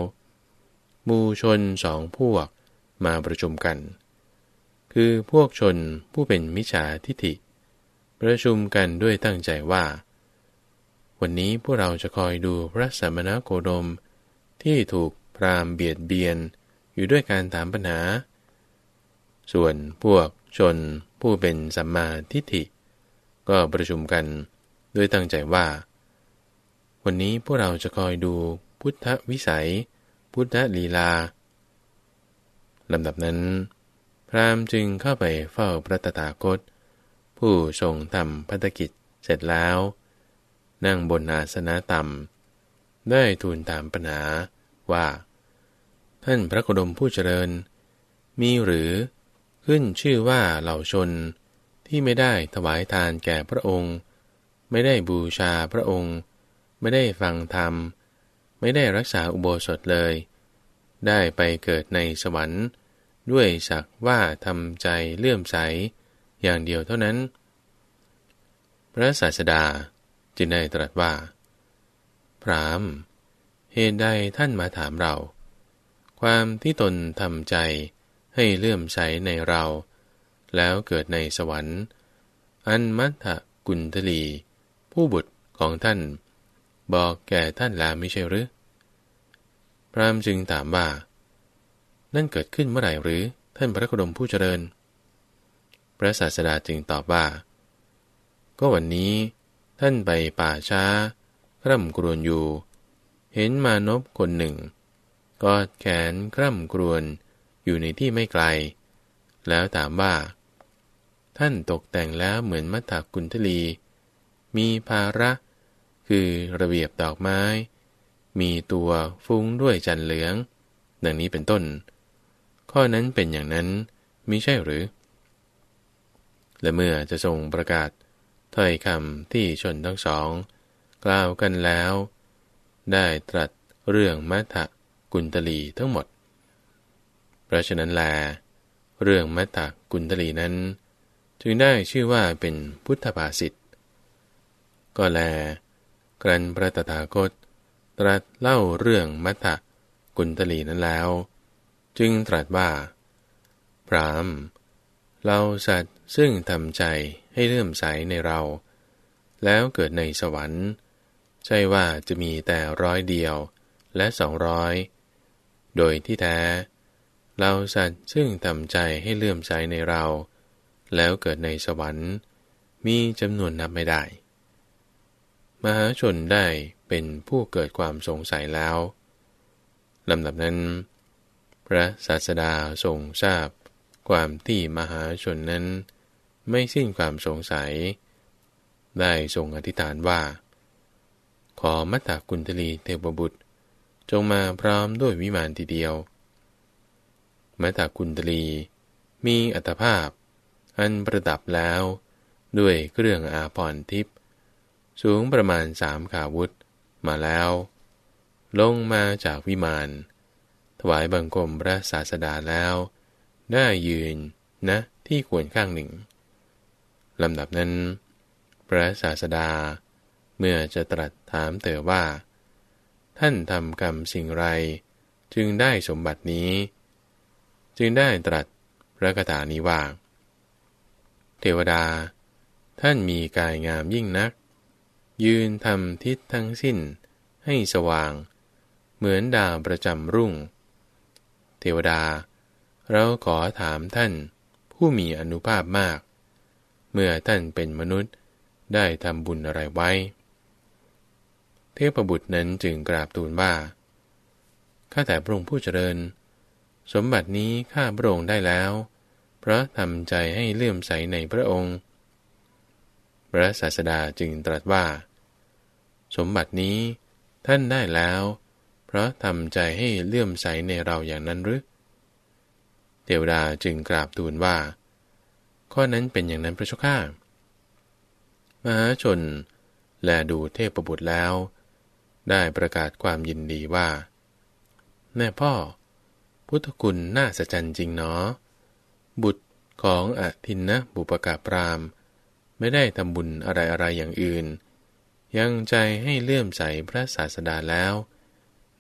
มูชนสองพวกมาประชุมกัน คือพวกชนผู้เป็นมิจฉาทิฏฐิ ประชุมกันด้วยตั้งใจว่า วันนี้พวกเราจะคอยดูพระสมณโคดม ที่ถูกพรามเบียดเบียนอยู่ด้วยการถามปัญหา ส่วนพวกชนผู้เป็นสัมมาทิฏฐิ ก็ประชุมกันด้วยตั้งใจว่าวันนี้พวกเราจะคอยดูพุทธวิสัย พุทธลีลาลำดับนั้น พราหมณ์จึงเข้าไปเฝ้าพระตถาคต ผู้ทรงทำพัฒกิจเสร็จแล้ว นั่งบนอาสนะต่ำได้ทูลถามปัญหาว่า ท่านพระโคดมผู้เจริญ มีหรือขึ้นชื่อว่าเหล่าชนที่ไม่ได้ถวายทานแก่พระองค์ ไม่ได้บูชาพระองค์ไม่ได้ฟังธรรมไม่ได้รักษาอุโบสถเลย ได้ไปเกิดในสวรรค์ ด้วยสักว่าทำใจเลื่อมใสอย่างเดียวเท่านั้น พระศาสดาจึงได้ตรัสว่า พรามเหตุใดท่านมาถามเรา ความที่ตนทำใจให้เลื่อมใสในเรา แล้วเกิดในสวรรค์ อันมัทธกุณฑลี ผู้บุตรของท่านบอกแก่ท่านแล้วไม่ใช่หรือ พรามจึงถามว่า นั่นเกิดขึ้นเมื่อไหร่หรือท่านพระโคดมผู้เจริญ พระศาสดาจึงตอบว่า ก็วันนี้ท่านไปป่าช้าคร่ำกรวนอยู่ เห็นมานพคนหนึ่งกอดแขนคร่ำกรวนอยู่ในที่ไม่ไกล แล้วถามว่า ท่านตกแต่งแล้วเหมือนมัทธกุณฑลี มีภาระเคือระเบียบดอกไม้ มีตัวฟุ้งด้วยจันเหลือง ดังนี้เป็นต้น ข้อนั้นเป็นอย่างนั้นมิใช่หรือ และเมื่อจะทรงประกาศถ้อยคำ ที่ชนทั้งสอง กล่าวกันแล้ว ได้ตรัสเรื่อง มัทะกุณตลีทั้งหมด เพราะฉะนั้นแลเรื่องมัทะกุณตลีนั้นจึงได้ชื่อว่าเป็นพุทธภาษิตก็แลรั้นพระตถาคต ตรัสเล่าเรื่องมัทธกุณตลีนั้นแล้ว จึงตรัสว่าพรามเราสัตว์ซึ่งทำใจให้เลื่อมใสในเรา แล้วเกิดในสวรรค์ใช่ว่าจะมีแต่ร้อยเดียวและสองร้อยโดยที่แท้เราสัตว์ซึ่งทำใจให้เลื่อมใสในเรา แล้วเกิดในสวรรค์มีจำนวนนับไม่ได้มหาชนได้เป็นผู้เกิดความสงสัยแล้วลำดับนั้น พระศาสดาทรงทราบความที่มหาชนนั้นไม่สิ้นความสงสัย ได้ทรงอธิษฐานว่า ขอมัตตากุณฑลีเทวบุตรจงมาพร้อมด้วยวิมานทีเดียว มัตตากุณฑลีมีอัตภาพอันประดับแล้วด้วยเครื่องอาภรณ์ทิพยสูงประมาณสามขาวุธ มาแล้ว ลงมาจากวิมานถวายบังคมพระศาสดาแล้ว ได้ยืนนะที่ควรข้างหนึ่ง ลำดับนั้น พระศาสดา เมื่อจะตรัสถามเธอว่า ท่านทำกรรมสิ่งไรจึงได้สมบัตินี้ จึงได้ตรัสพระคาถานี้ว่าเทวดา ท่านมีกายงามยิ่งนักยืนทำทิศทั้งสิ้นให้สว่าง เหมือนดาวประจำรุ่ง เทวดา เราขอถามท่านผู้มีอนุภาพมาก เมื่อท่านเป็นมนุษย์ได้ทำบุญอะไรไว้ เทพบุตรนั้นจึงกราบทูลว่า ข้าแต่พระองค์ผู้เจริญ สมบัตินี้ข้าพระองค์ได้แล้ว เพราะทำใจให้เลื่อมใสในพระองค์พระศาสดาจึงตรัสว่า สมบัตินี้ท่านได้แล้ว เพราะทำใจให้เลื่อมใสในเราอย่างนั้นหรือเทวดาจึงกราบทูลว่า ข้อนั้นเป็นอย่างนั้นพระชจ้ามหาชนแลดูเทพประบุตรแล้ว ได้ประกาศความยินดีว่าแม่พ่อ พุทธคุณน่าสะใจจริงเนาะบุตรของอทินนะบุปกาปรามไม่ได้ทำบุญอะไรอะไรอย่างอื่น ยังใจให้เลื่อมใสพระศาสดาแล้ว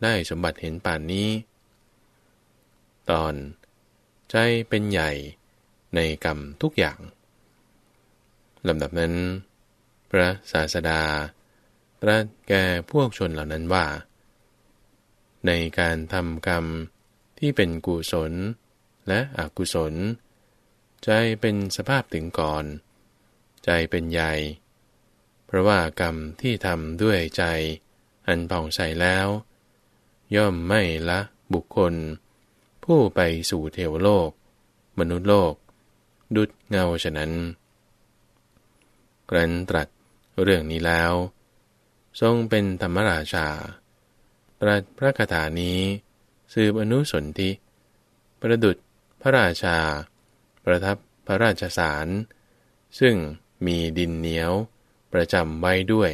ได้สมบัติเห็นป่านนี้ ตอนใจเป็นใหญ่ในกรรมทุกอย่างลำดับนั้น พระศาสดาตรัสแก่พวกชนเหล่านั้นว่า ในการทำกรรมที่เป็นกุศลและอกุศล ใจเป็นสภาพถึงก่อนใจเป็นใหญ่ เพราะว่ากรรมที่ทำด้วยใจ อันผ่องใสแล้ว ย่อมไม่ละบุคคล ผู้ไปสู่เทวโลก มนุษย์โลก ดุดเงาฉะนั้น กรันตรัสเรื่องนี้แล้ว ทรงเป็นธรรมราชาตรัสพระคาถานี้สืบอนุสนธิประดุดพระราชา ประทับพระราชสาร ซึ่งมีดินเหนียวประจำไว้ด้วย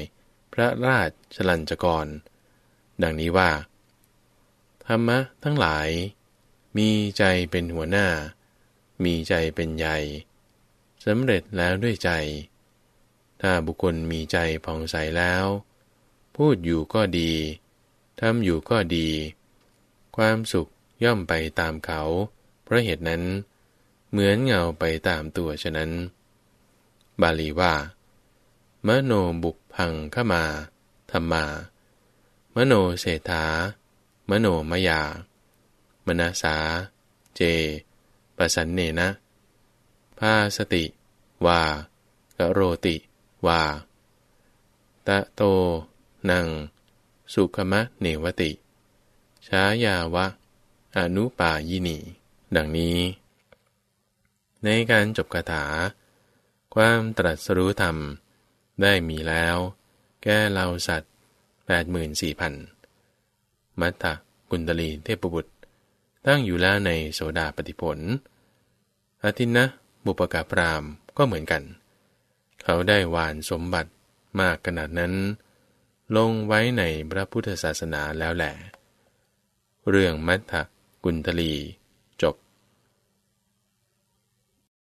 พระราชชลัญจกร ดังนี้ว่า ธรรมะทั้งหลาย มีใจเป็นหัวหน้า มีใจเป็นใหญ่สำเร็จแล้วด้วยใจ ถ้าบุคคลมีใจผ่องใสแล้ว พูดอยู่ก็ดีทำอยู่ก็ดี ความสุขย่อมไปตามเขา เพราะเหตุนั้น เหมือนเงาไปตามตัวฉะนั้นบาลีว่ามโนบุพังขมา ธรรมา มโนเศรษฐามโนมยา มนาสา เจปสันเนนะ ภาสติ ว่ากโรติ ว่า ตะโต นัง สุขมะเนวติ ชายาวะ อนุปายินี ดังนี้ ในการจบคาถาความตรัสรู้ธรรม ได้มีแล้ว แก่เราสัตว์84,000มัตตกุณฑลีเทพบุตรตั้งอยู่แล้วในโสดาปฏิผลอาทินนะ บุปกาปรามก็เหมือนกัน เขาได้วานสมบัติมากขนาดนั้น ลงไว้ในพระพุทธศาสนาแล้วแหละ เรื่องมัตตกุณฑลี